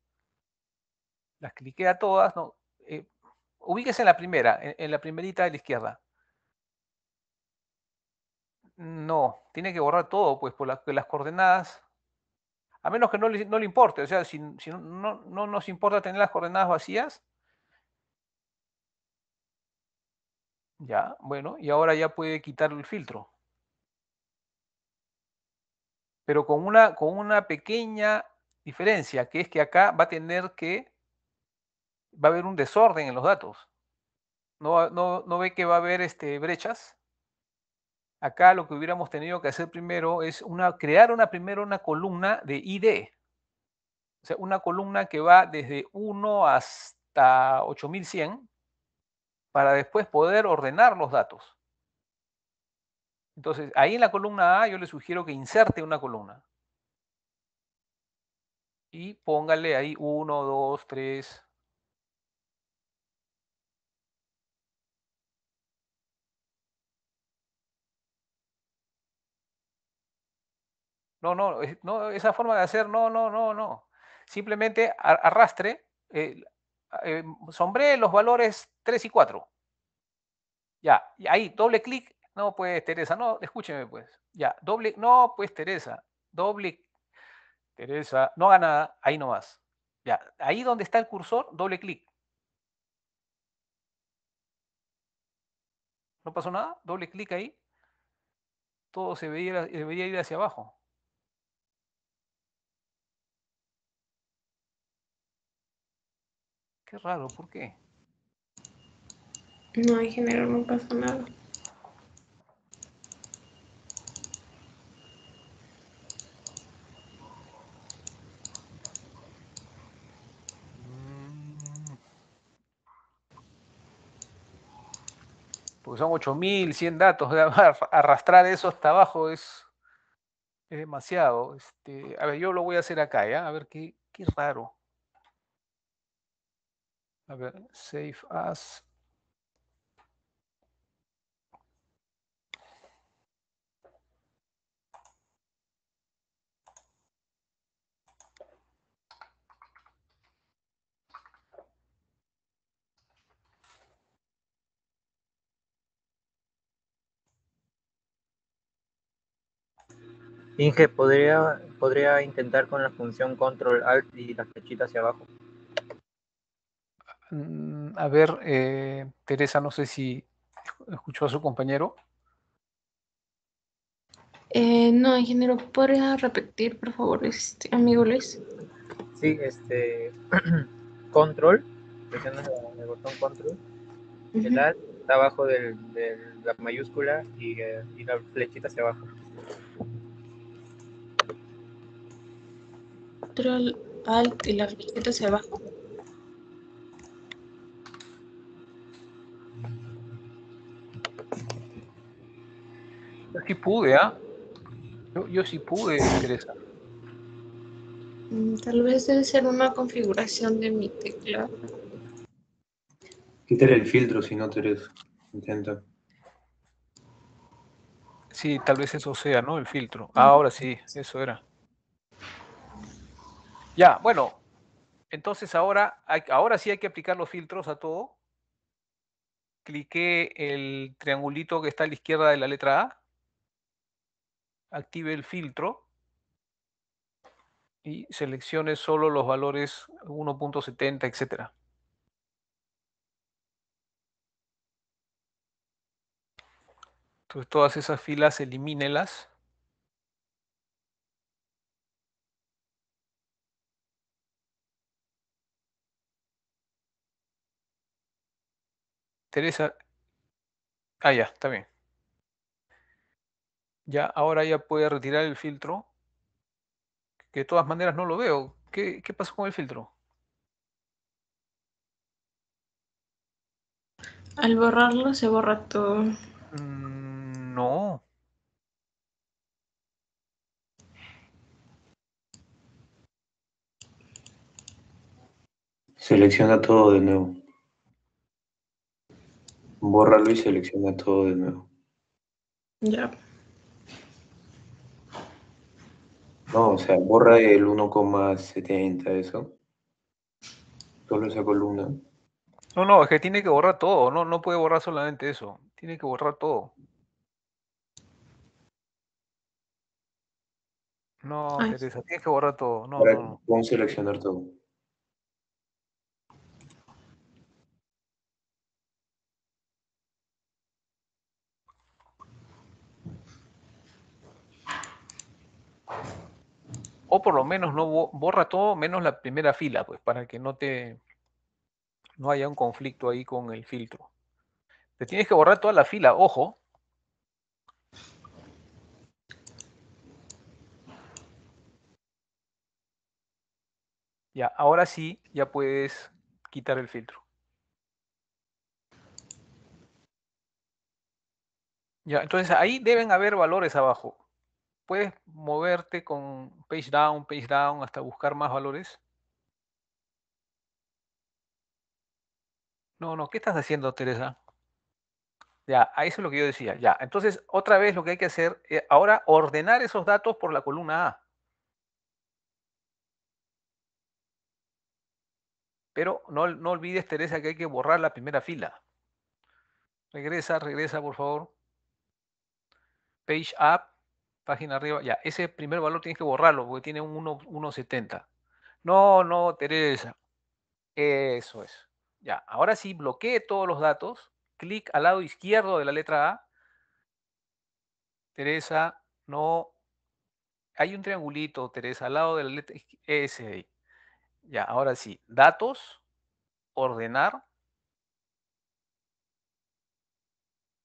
las a todas, ¿no? Eh, ubíquese en la primera, en, la primerita de la izquierda. No, tiene que borrar todo, pues, por las coordenadas, a menos que no le, importe, o sea, si, no, no nos importa tener las coordenadas vacías, Ya, bueno, y ahora ya puede quitar el filtro. Pero con una, con una pequeña diferencia, que es que acá va a tener que va a haber un desorden en los datos. No, ve que va a haber este, brechas. Acá lo que hubiéramos tenido que hacer primero es una, crear una, primero una columna de ID. O sea, una columna que va desde 1 hasta 8100 para después poder ordenar los datos. Entonces, ahí en la columna A yo le sugiero que inserte una columna. Y póngale ahí 1, 2, 3, No, no, no, esa forma de hacer, no, no, no, no. Simplemente arrastre, eh, eh los valores 3 y 4. Ya, y ahí, doble clic, no, pues Teresa, no, escúcheme pues. Ya, doble, no, pues Teresa, doble, Teresa, no haga nada, ahí nomás. Ya, ahí donde está el cursor, doble clic. ¿No pasó nada? Doble clic ahí. Todo se veía debería ir hacia abajo. Qué raro, ¿por qué? No, en general no pasa nada. Porque son 8100 datos, arrastrar eso hasta abajo es, es demasiado. Este, a ver, yo lo voy a hacer acá, ¿ya? A ver qué, qué raro. A ver, save as. Inge, podría, podría intentar con la función control alt y las flechitas hacia abajo. Mm, a ver, eh, Teresa, no sé si escuchó a su compañero. Eh, no, ingeniero, ¿podría repetir, por favor, este, amigo Luis? Sí, este, control, presionas el, botón control, el alt, está abajo de la mayúscula y, eh, y la flechita hacia abajo. Control, alt y la flechita hacia abajo. sí pude, ¿ah? Yo, sí pude, Teresa. Mm, tal vez debe ser una configuración de mi teclado. Quítale el filtro si no, te Teresa. Intenta. Sí, tal vez eso sea, ¿no? El filtro. Ah. Ah, ahora sí, eso era. Ya, bueno. Entonces ahora, ahora sí hay que aplicar los filtros a todo cliqué el triangulito que está a la izquierda de la letra A active el filtro y seleccione solo los valores 1.70, etcétera. Entonces todas esas filas elimínelas. Teresa. Ah, ya, está bien. Ya, ahora ya puede retirar el filtro. Que de todas maneras no lo veo. ¿Qué, pasó con el filtro? Al borrarlo se borra todo. Mm, no. Selecciona todo de nuevo. Bórralo y selecciona todo de nuevo. Ya. No, o sea, borra el 1,70 eso. Solo esa columna. No, no, es que tiene que borrar todo, no, no puede borrar solamente eso. Tiene que borrar todo. No, Teresa, tienes que borrar todo. Vamos a seleccionar todo. o por lo menos no borra todo menos la primera fila, pues para que no te no haya un conflicto ahí con el filtro. Te tienes que borrar toda la fila, ojo. Ya, ahora sí, ya puedes quitar el filtro. Ya, entonces ahí deben haber valores abajo puedes moverte con page down, page down, hasta buscar más valores. No, no, ¿qué estás haciendo, Teresa? Ya, ahí eso es lo que yo decía. Ya, entonces otra vez lo que hay que hacer, es eh, ahora ordenar esos datos por la columna A. Pero no, no olvides, Teresa, que hay que borrar la primera fila. Regresa, regresa, por favor. Page up, página arriba, ya, ese primer valor tienes que borrarlo porque tiene un 1.70. No, no, Teresa. Eso es. Ya, ahora sí, bloquee todos los datos, clic al lado izquierdo de la letra A. Teresa, no. Hay un triangulito, Teresa, al lado de la letra S. Ya, ahora sí, datos, ordenar.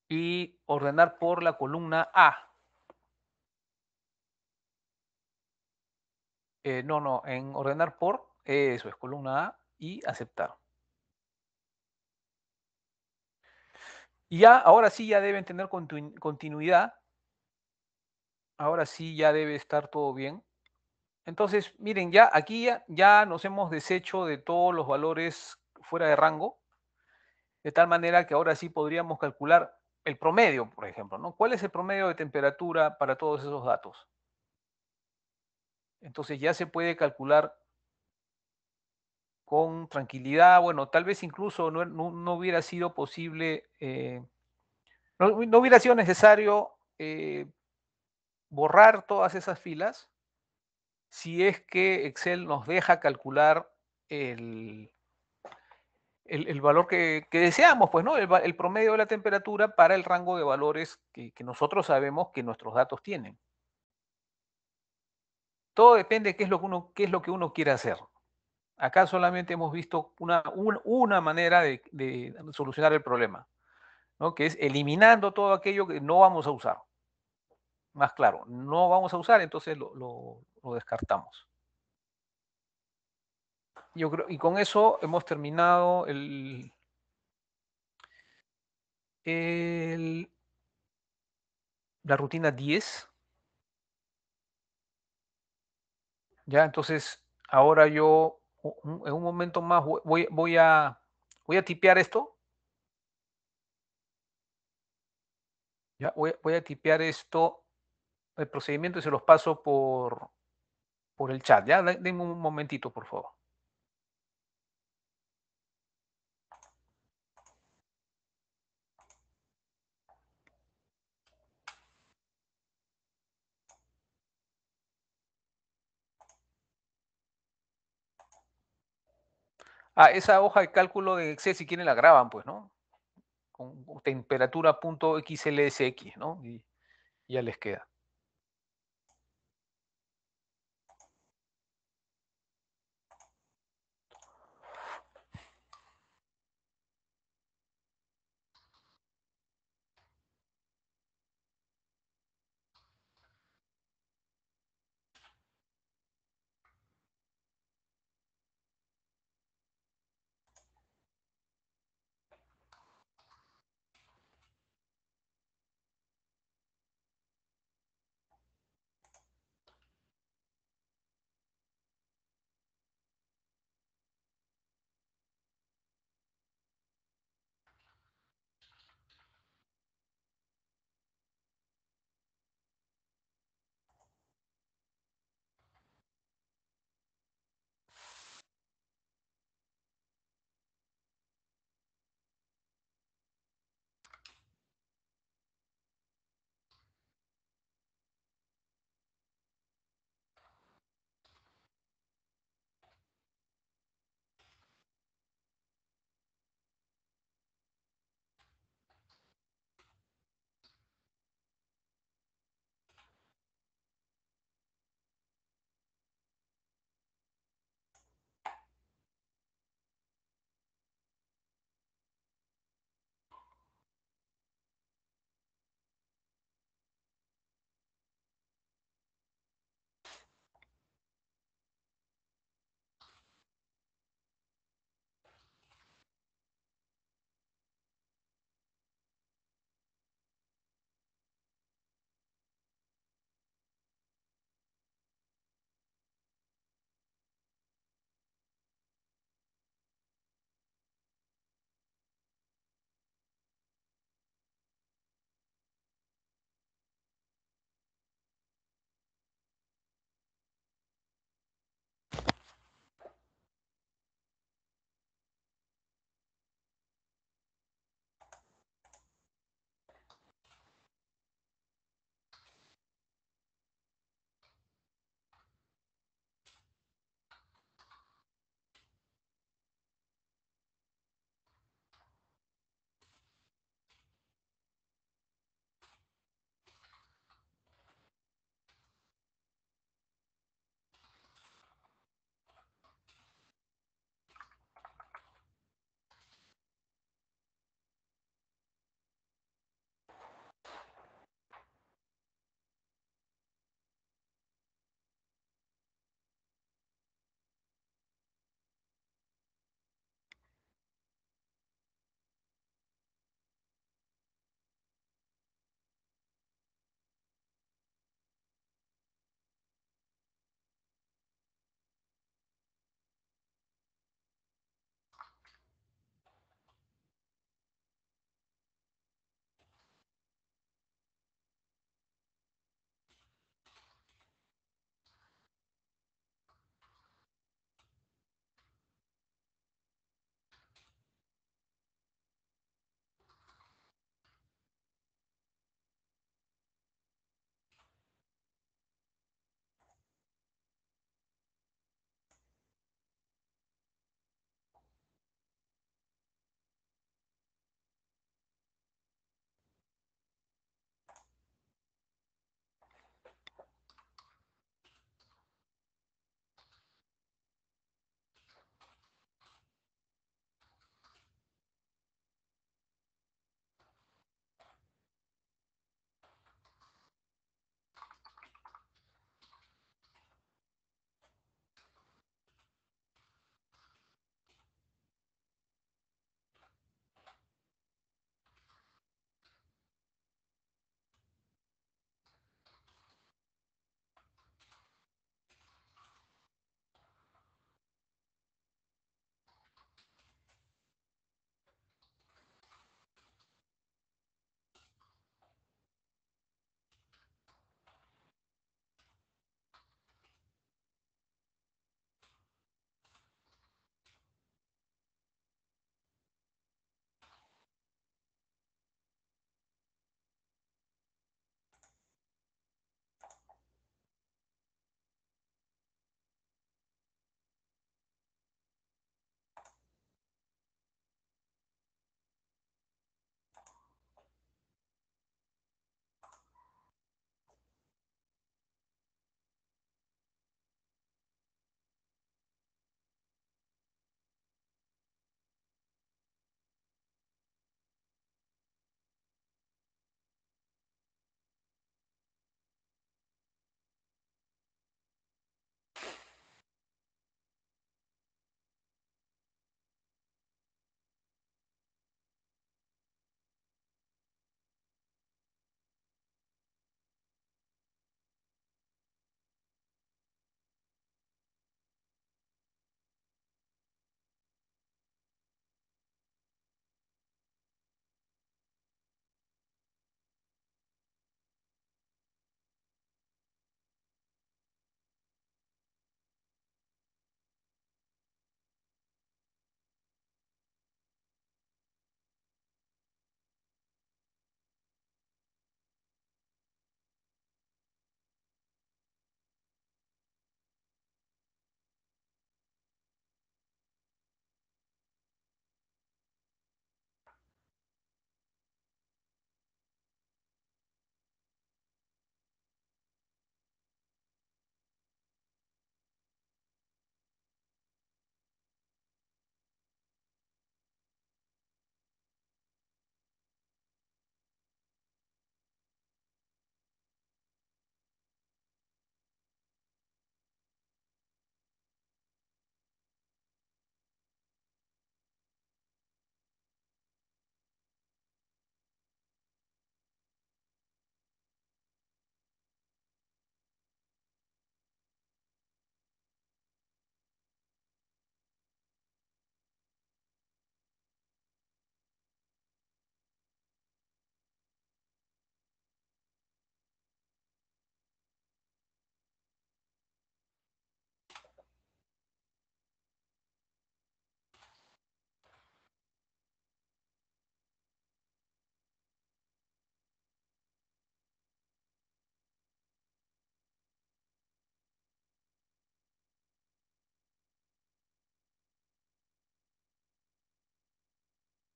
Y ordenar por la columna A. Eh, no, no, en ordenar por, eso es, columna A y aceptar. Y ya, ahora sí ya deben tener continuidad. Ahora sí ya debe estar todo bien. Entonces, miren, ya aquí ya, ya, nos hemos deshecho de todos los valores fuera de rango, de tal manera que ahora sí podríamos calcular el promedio, por ejemplo, ¿no? ¿Cuál es el promedio de temperatura para todos esos datos? Entonces ya se puede calcular con tranquilidad, bueno, tal vez incluso no, hubiera sido posible, eh, no, hubiera sido necesario eh, borrar todas esas filas si es que Excel nos deja calcular el, el, valor que, deseamos, pues, ¿no? El, promedio de la temperatura para el rango de valores que, nosotros sabemos que nuestros datos tienen. Todo depende de qué es lo que uno, es lo que uno quiere hacer. Acá solamente hemos visto una, manera de, solucionar el problema, que es eliminando todo aquello que no vamos a usar. Más claro, no vamos a usar, entonces lo, descartamos. Yo creo, y con eso hemos terminado el la rutina 10. Ya, entonces ahora yo en un momento más voy, a, voy a tipear esto. Ya, voy, a tipear esto, el procedimiento y se los paso por, por el chat. Ya, denme un momentito, por favor. Ah, esa hoja de cálculo de Excel, si quieren, la graban, pues, ¿no? Con temperatura.xlsx, ¿no? Y ya les queda.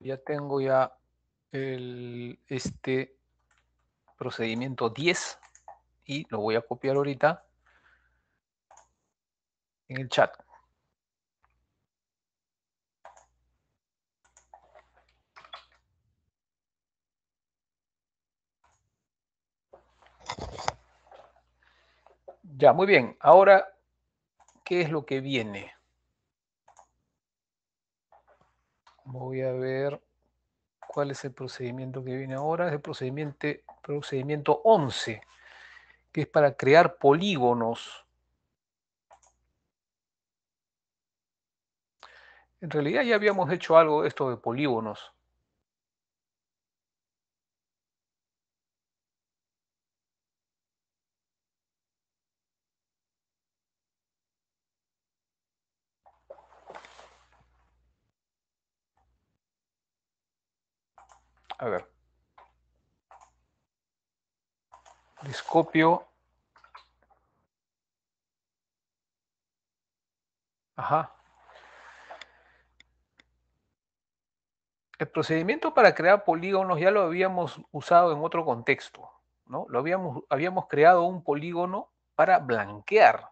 ya tengo ya el, este procedimiento 10 y lo voy a copiar ahorita en el chat. Ya, muy bien. Ahora, ¿qué es lo que viene? voy a ver cuál es el procedimiento que viene ahora. Es el procedimiento, procedimiento 11, que es para crear polígonos. En realidad ya habíamos hecho algo esto de polígonos. a ver, Descopio. Ajá. El procedimiento para crear polígonos ya lo habíamos usado en otro contexto, ¿no? Lo habíamos, habíamos creado un polígono para blanquear.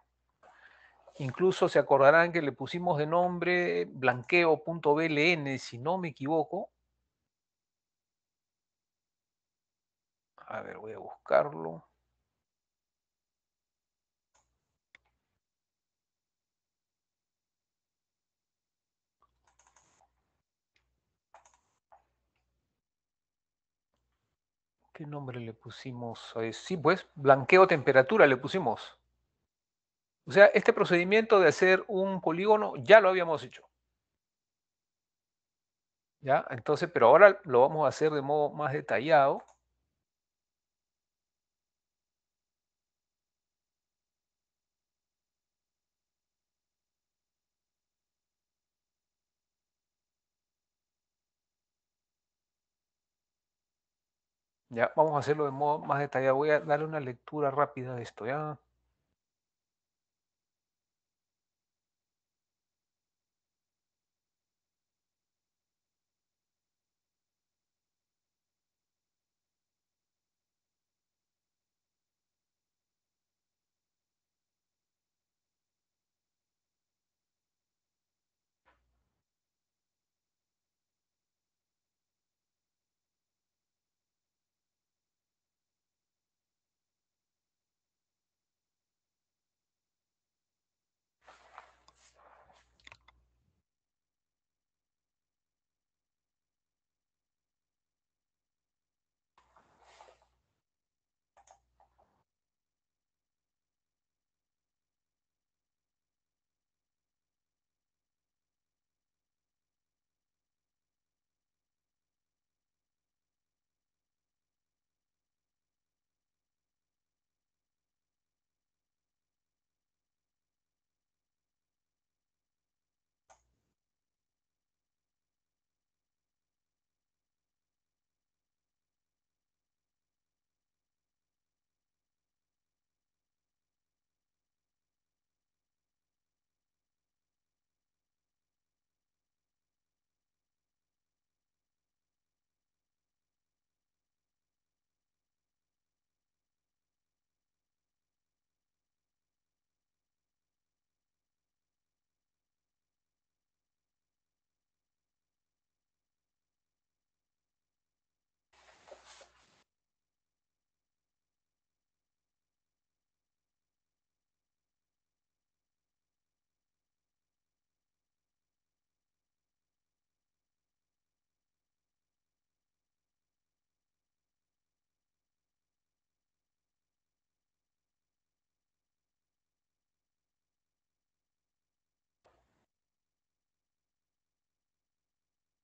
Incluso se acordarán que le pusimos de nombre blanqueo.bln, si no me equivoco, A ver, voy a buscarlo. ¿Qué nombre le pusimos? Eh, sí, pues blanqueo temperatura le pusimos. O sea, este procedimiento de hacer un polígono ya lo habíamos hecho. ¿Ya? Entonces, pero ahora lo vamos a hacer de modo más detallado. Ya, vamos a hacerlo de modo más detallado. Voy a darle una lectura rápida de esto, ¿ya?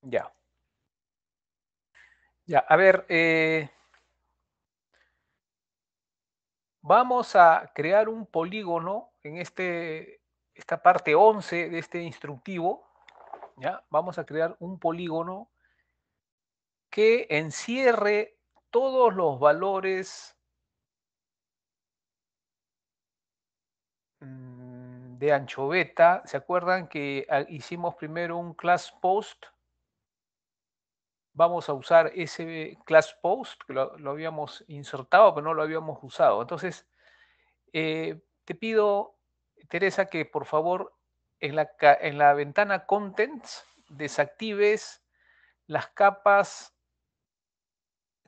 Ya. Ya, a ver, eh, vamos a crear un polígono en este, esta parte 11 de este instructivo. Ya, vamos a crear un polígono que encierre todos los valores mm, de ancho beta. ¿Se acuerdan que ah, hicimos primero un class post vamos a usar ese class post, que lo, habíamos insertado, pero no lo habíamos usado. Entonces, eh, te pido, Teresa, que por favor en la, en la ventana contents desactives las capas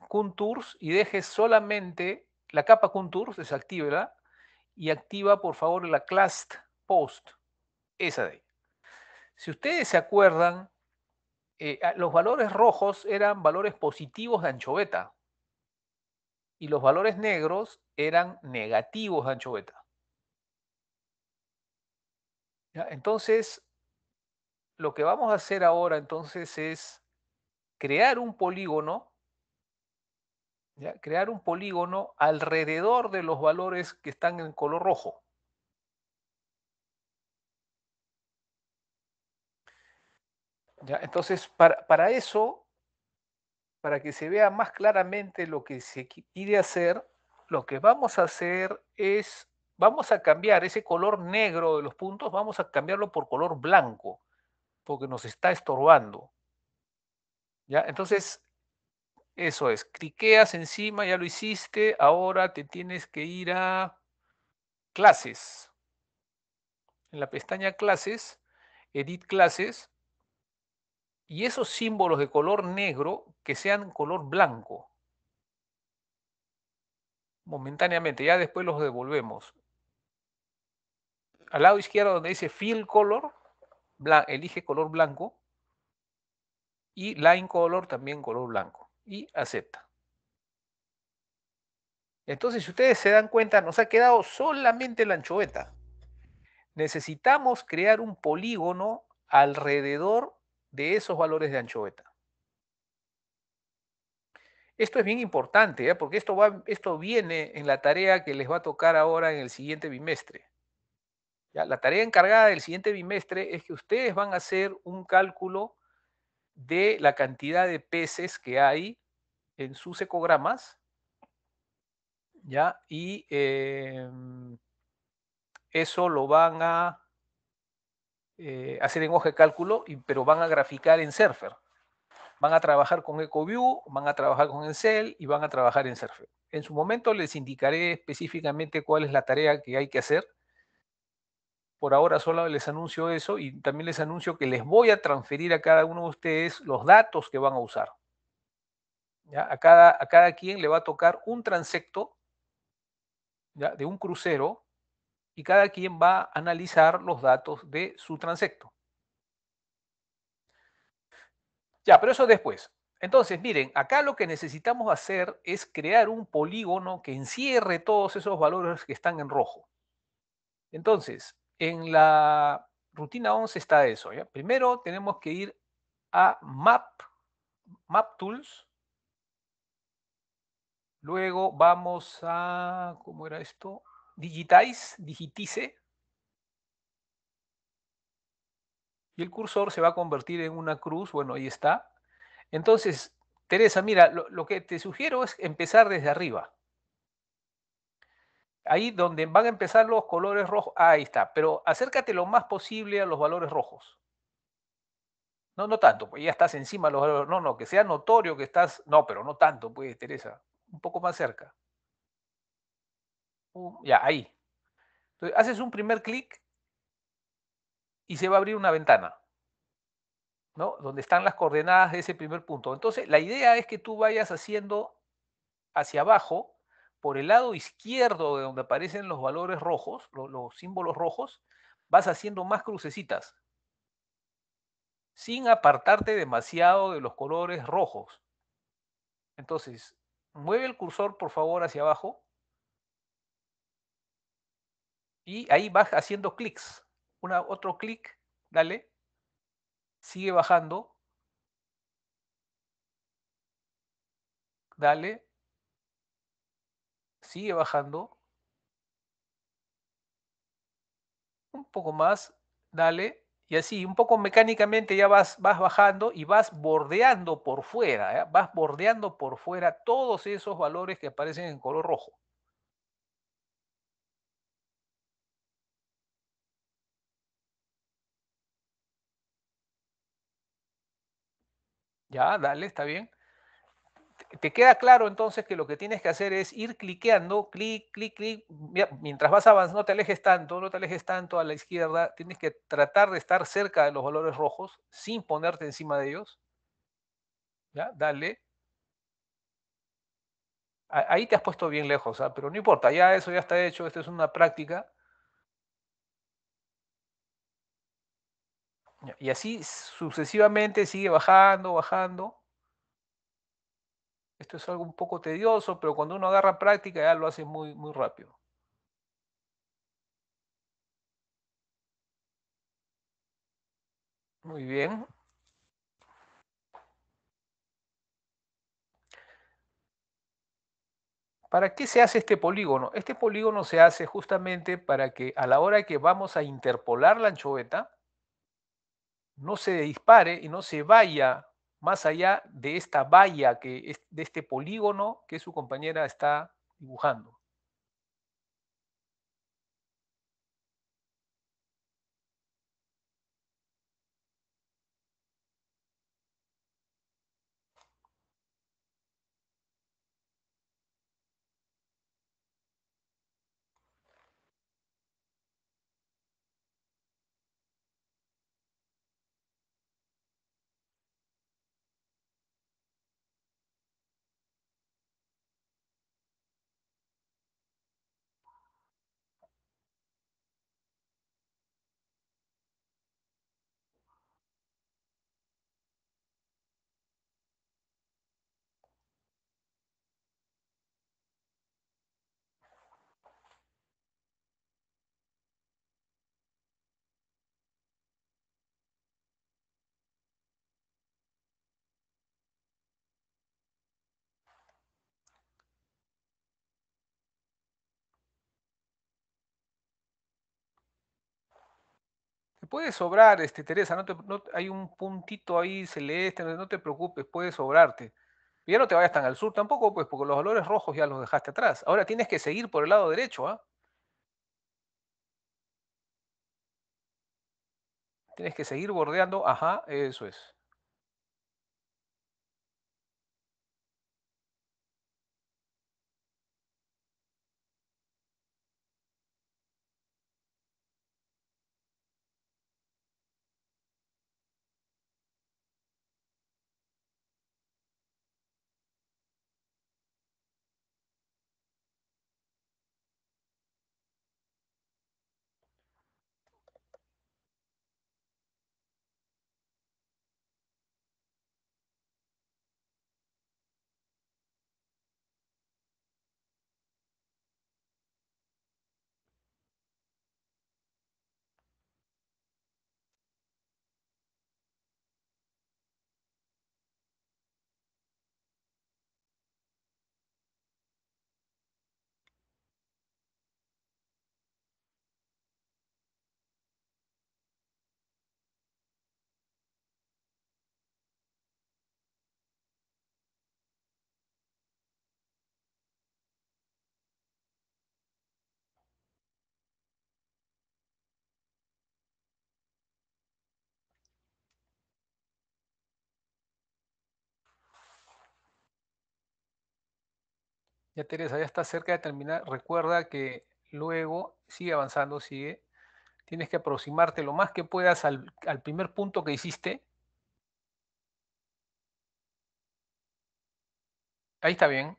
contours y dejes solamente la capa contours, desactívela, y activa por favor la class post, esa de ahí. Si ustedes se acuerdan, eh, ah, los valores rojos eran valores positivos de anchoveta y los valores negros eran negativos de anchoveta. Entonces, lo que vamos a hacer ahora entonces es crear un polígono, crear un polígono alrededor de los valores que están en color rojo. Entonces, para, eso, para que se vea más claramente lo que se quiere hacer, lo que vamos a hacer es, vamos a cambiar ese color negro de los puntos, vamos a cambiarlo por color blanco, porque nos está estorbando. ¿Ya? Entonces, eso es, cliqueas encima, ya lo hiciste, ahora te tienes que ir a clases. En la pestaña clases, edit clases, y esos símbolos de color negro que sean color blanco. Momentáneamente, ya después los devolvemos. Al lado izquierdo donde dice Fill Color, elige color blanco. Y Line Color también color blanco. Y acepta. Entonces, si ustedes se dan cuenta, nos ha quedado solamente la anchoveta. Necesitamos crear un polígono alrededor de esos valores de anchoeta. Esto es bien importante, ¿eh? porque esto, va, esto viene en la tarea que les va a tocar ahora en el siguiente bimestre. La tarea encargada del siguiente bimestre es que ustedes van a hacer un cálculo de la cantidad de peces que hay en sus ecogramas. ¿ya? Y em, eso lo van a eh, hacer en hoja de cálculo, pero van a graficar en Surfer. Van a trabajar con EcoView, van a trabajar con Excel y van a trabajar en Surfer. En su momento les indicaré específicamente cuál es la tarea que hay que hacer. Por ahora solo les anuncio eso y también les anuncio que les voy a transferir a cada uno de ustedes los datos que van a usar. A, cada, a cada quien le va a tocar un transecto de un crucero y cada quien va a analizar los datos de su transecto. Ya, pero eso después. Entonces, miren, acá lo que necesitamos hacer es crear un polígono que encierre todos esos valores que están en rojo. Entonces, en la rutina 11 está eso. ¿ya? Primero tenemos que ir a Map, Map Tools. Luego vamos a, ¿cómo era esto? digitize, digitice, y el cursor se va a convertir en una cruz, bueno, ahí está. Entonces, Teresa, mira, lo, que te sugiero es empezar desde arriba. Ahí donde van a empezar los colores rojos, ah, ahí está, pero acércate lo más posible a los valores rojos. No, no tanto, pues ya estás encima los valores. No, no, que sea notorio que estás. No, pero no tanto, pues, Teresa. Un poco más cerca. Uh, ya, ahí. Entonces, haces un primer clic y se va a abrir una ventana, ¿no? Donde están las coordenadas de ese primer punto. Entonces, la idea es que tú vayas haciendo hacia abajo, por el lado izquierdo de donde aparecen los valores rojos, los, los símbolos rojos, vas haciendo más crucecitas, sin apartarte demasiado de los colores rojos. Entonces, mueve el cursor, por favor, hacia abajo y ahí vas haciendo clics. Una, otro clic, dale. Sigue bajando. Dale. Sigue bajando. Un poco más. Dale. Y así, un poco mecánicamente ya vas, vas bajando y vas bordeando por fuera, ¿eh? vas bordeando por fuera todos esos valores que aparecen en color rojo. Ya, dale, está bien. Te queda claro entonces que lo que tienes que hacer es ir cliqueando, clic, clic, clic. Mientras vas avanzando, no te alejes tanto, no te alejes tanto a la izquierda. Tienes que tratar de estar cerca de los valores rojos sin ponerte encima de ellos. Ya, dale. Ahí te has puesto bien lejos, ¿ah? pero no importa, ya eso ya está hecho, esta es una práctica. Y así sucesivamente sigue bajando, bajando. Esto es algo un poco tedioso, pero cuando uno agarra práctica ya lo hace muy, muy rápido. Muy bien. ¿Para qué se hace este polígono? Este polígono se hace justamente para que a la hora que vamos a interpolar la anchoveta, no se dispare y no se vaya más allá de esta valla, que es, de este polígono que su compañera está dibujando. puede sobrar, este, Teresa, no, hay un puntito ahí celeste, no te preocupes, puede sobrarte. Y ya no te vayas tan al sur tampoco, pues, porque los valores rojos ya los dejaste atrás. Ahora tienes que seguir por el lado derecho, ¿ah? Tienes que seguir bordeando, ajá, eso es. Ya Teresa, ya está cerca de terminar. Recuerda que luego sigue avanzando, sigue. Tienes que aproximarte lo más que puedas al, al primer punto que hiciste. Ahí está bien.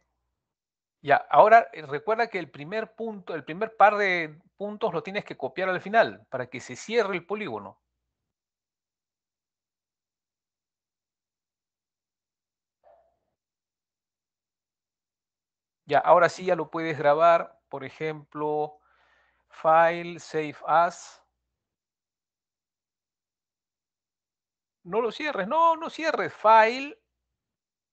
Ya, ahora eh, recuerda que el primer punto, el primer par de puntos lo tienes que copiar al final para que se cierre el polígono. Ya, ahora sí ya lo puedes grabar, por ejemplo, File, Save As. No lo cierres, no, no cierres, File,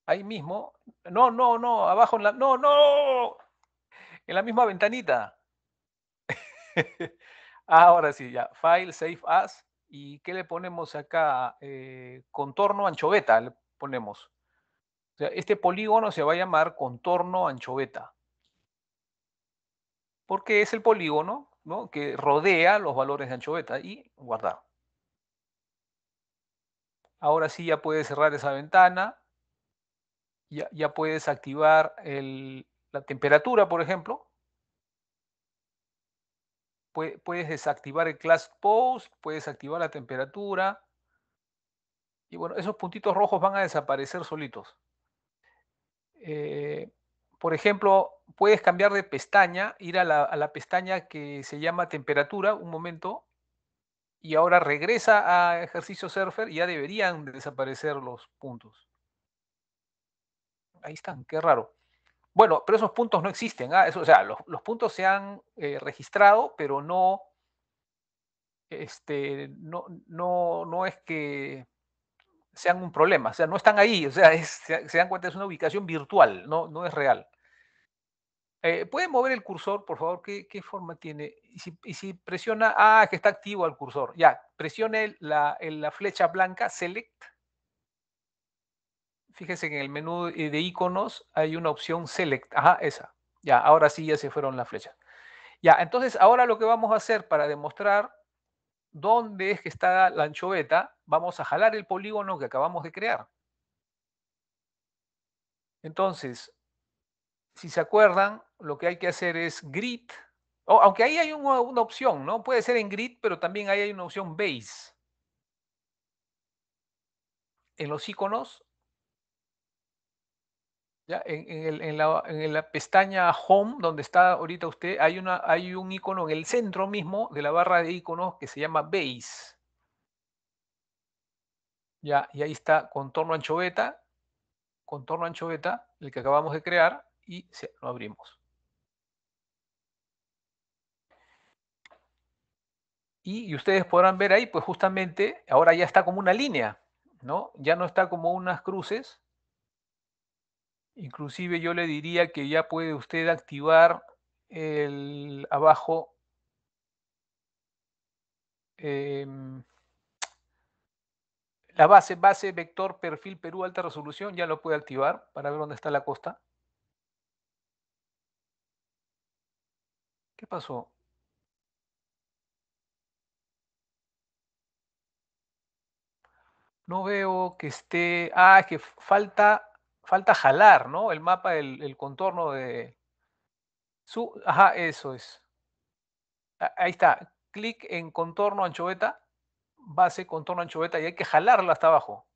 ahí mismo. No, no, no, abajo en la... No, no, en la misma ventanita. ahora sí, ya, File, Save As. ¿Y qué le ponemos acá? Eh, contorno anchoveta le ponemos este polígono se va a llamar contorno anchoveta. Porque es el polígono que rodea los valores de anchoveta y guardar. Ahora sí ya puedes cerrar esa ventana. Ya, ya puedes activar la temperatura, por ejemplo. puedes desactivar el class post, puedes activar la temperatura. Y bueno, esos puntitos rojos van a desaparecer solitos. Eh, por ejemplo, puedes cambiar de pestaña, ir a la, pestaña que se llama temperatura un momento y ahora regresa a ejercicio surfer y ya deberían desaparecer los puntos. Ahí están, qué raro. Bueno, pero esos puntos no existen. Ah, o sea, los, puntos se han eh, registrado, pero no, este, no, no es que sean un problema, o sea, no están ahí, o sea, se, dan cuenta, es una ubicación virtual, no, no es real. Eh, ¿Puede mover el cursor, por favor? ¿Qué, forma tiene? Y si, presiona, ah, que está activo el cursor, ya, presione la, la flecha blanca, select. Fíjense que en el menú de iconos hay una opción select, ajá, esa. Ya, ahora sí ya se fueron las flechas. Ya, entonces ahora lo que vamos a hacer para demostrar dónde es que está la anchoveta, vamos a jalar el polígono que acabamos de crear. Entonces, si se acuerdan, lo que hay que hacer es grid, O aunque ahí hay una, opción, ¿no? Puede ser en grid, pero también ahí hay una opción base. En los iconos ¿ya? En, en, la, pestaña Home, donde está ahorita usted, hay, una, hay un icono en el centro mismo de la barra de iconos que se llama Base. Ya, y ahí está contorno anchoveta, contorno anchoveta, el que acabamos de crear, y lo abrimos. Y, y, ustedes podrán ver ahí, pues justamente, ahora ya está como una línea, ¿no? Ya no está como unas cruces, Inclusive yo le diría que ya puede usted activar el abajo em, la base, base, vector, perfil, Perú, alta resolución, ya lo puede activar para ver dónde está la costa. ¿Qué pasó? No veo que esté... Ah, que falta falta jalar, ¿no? El mapa, el, contorno de... Su, ajá, eso es. Ahí está. Clic en contorno anchoveta, base contorno anchoveta y hay que jalarla hasta abajo.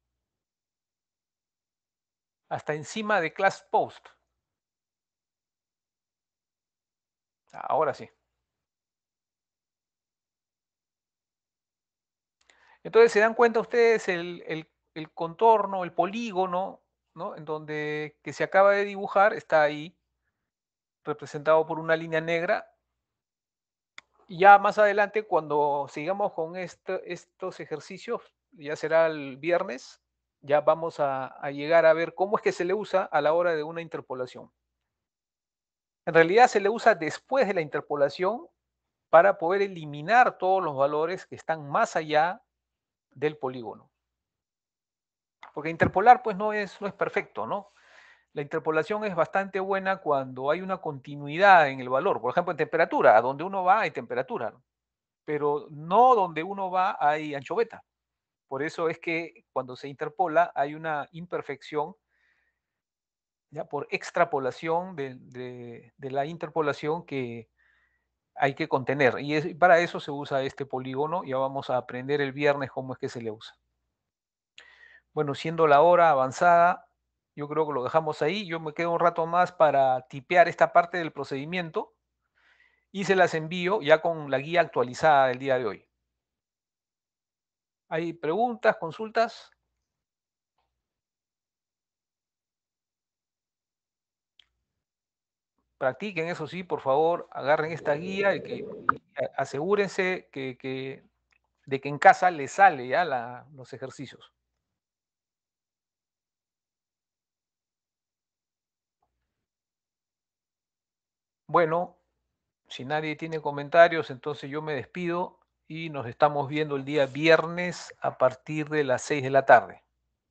Hasta encima de class post. Ahora sí. Entonces se dan cuenta ustedes el contorno, el polígono, en donde que se acaba de dibujar está ahí representado por una línea negra. ya más adelante, cuando sigamos con estos ejercicios, ya será el viernes, ya vamos a, llegar a ver cómo es que se le usa a la hora de una interpolación. En realidad se le usa después de la interpolación para poder eliminar todos los valores que están más allá del polígono. Porque interpolar pues no es, es perfecto, ¿no? La interpolación es bastante buena cuando hay una continuidad en el valor. Por ejemplo, en temperatura, a donde uno va hay temperatura, pero no donde uno va hay anchoveta. Por eso es que cuando se interpola hay una imperfección ¿ya? por extrapolación de, la interpolación que hay que contener. Y para eso se usa este polígono. Ya vamos a aprender el viernes cómo es que se le usa. Bueno, siendo la hora avanzada, yo creo que lo dejamos ahí. Yo me quedo un rato más para tipear esta parte del procedimiento y se las envío ya con la guía actualizada del día de hoy. ¿Hay preguntas, consultas? Practiquen eso sí, por favor, agarren esta guía y que asegúrense de que en casa les salen ya los ejercicios. Bueno, si nadie tiene comentarios, entonces yo me despido y nos estamos viendo el día viernes a partir de las 6 de la tarde.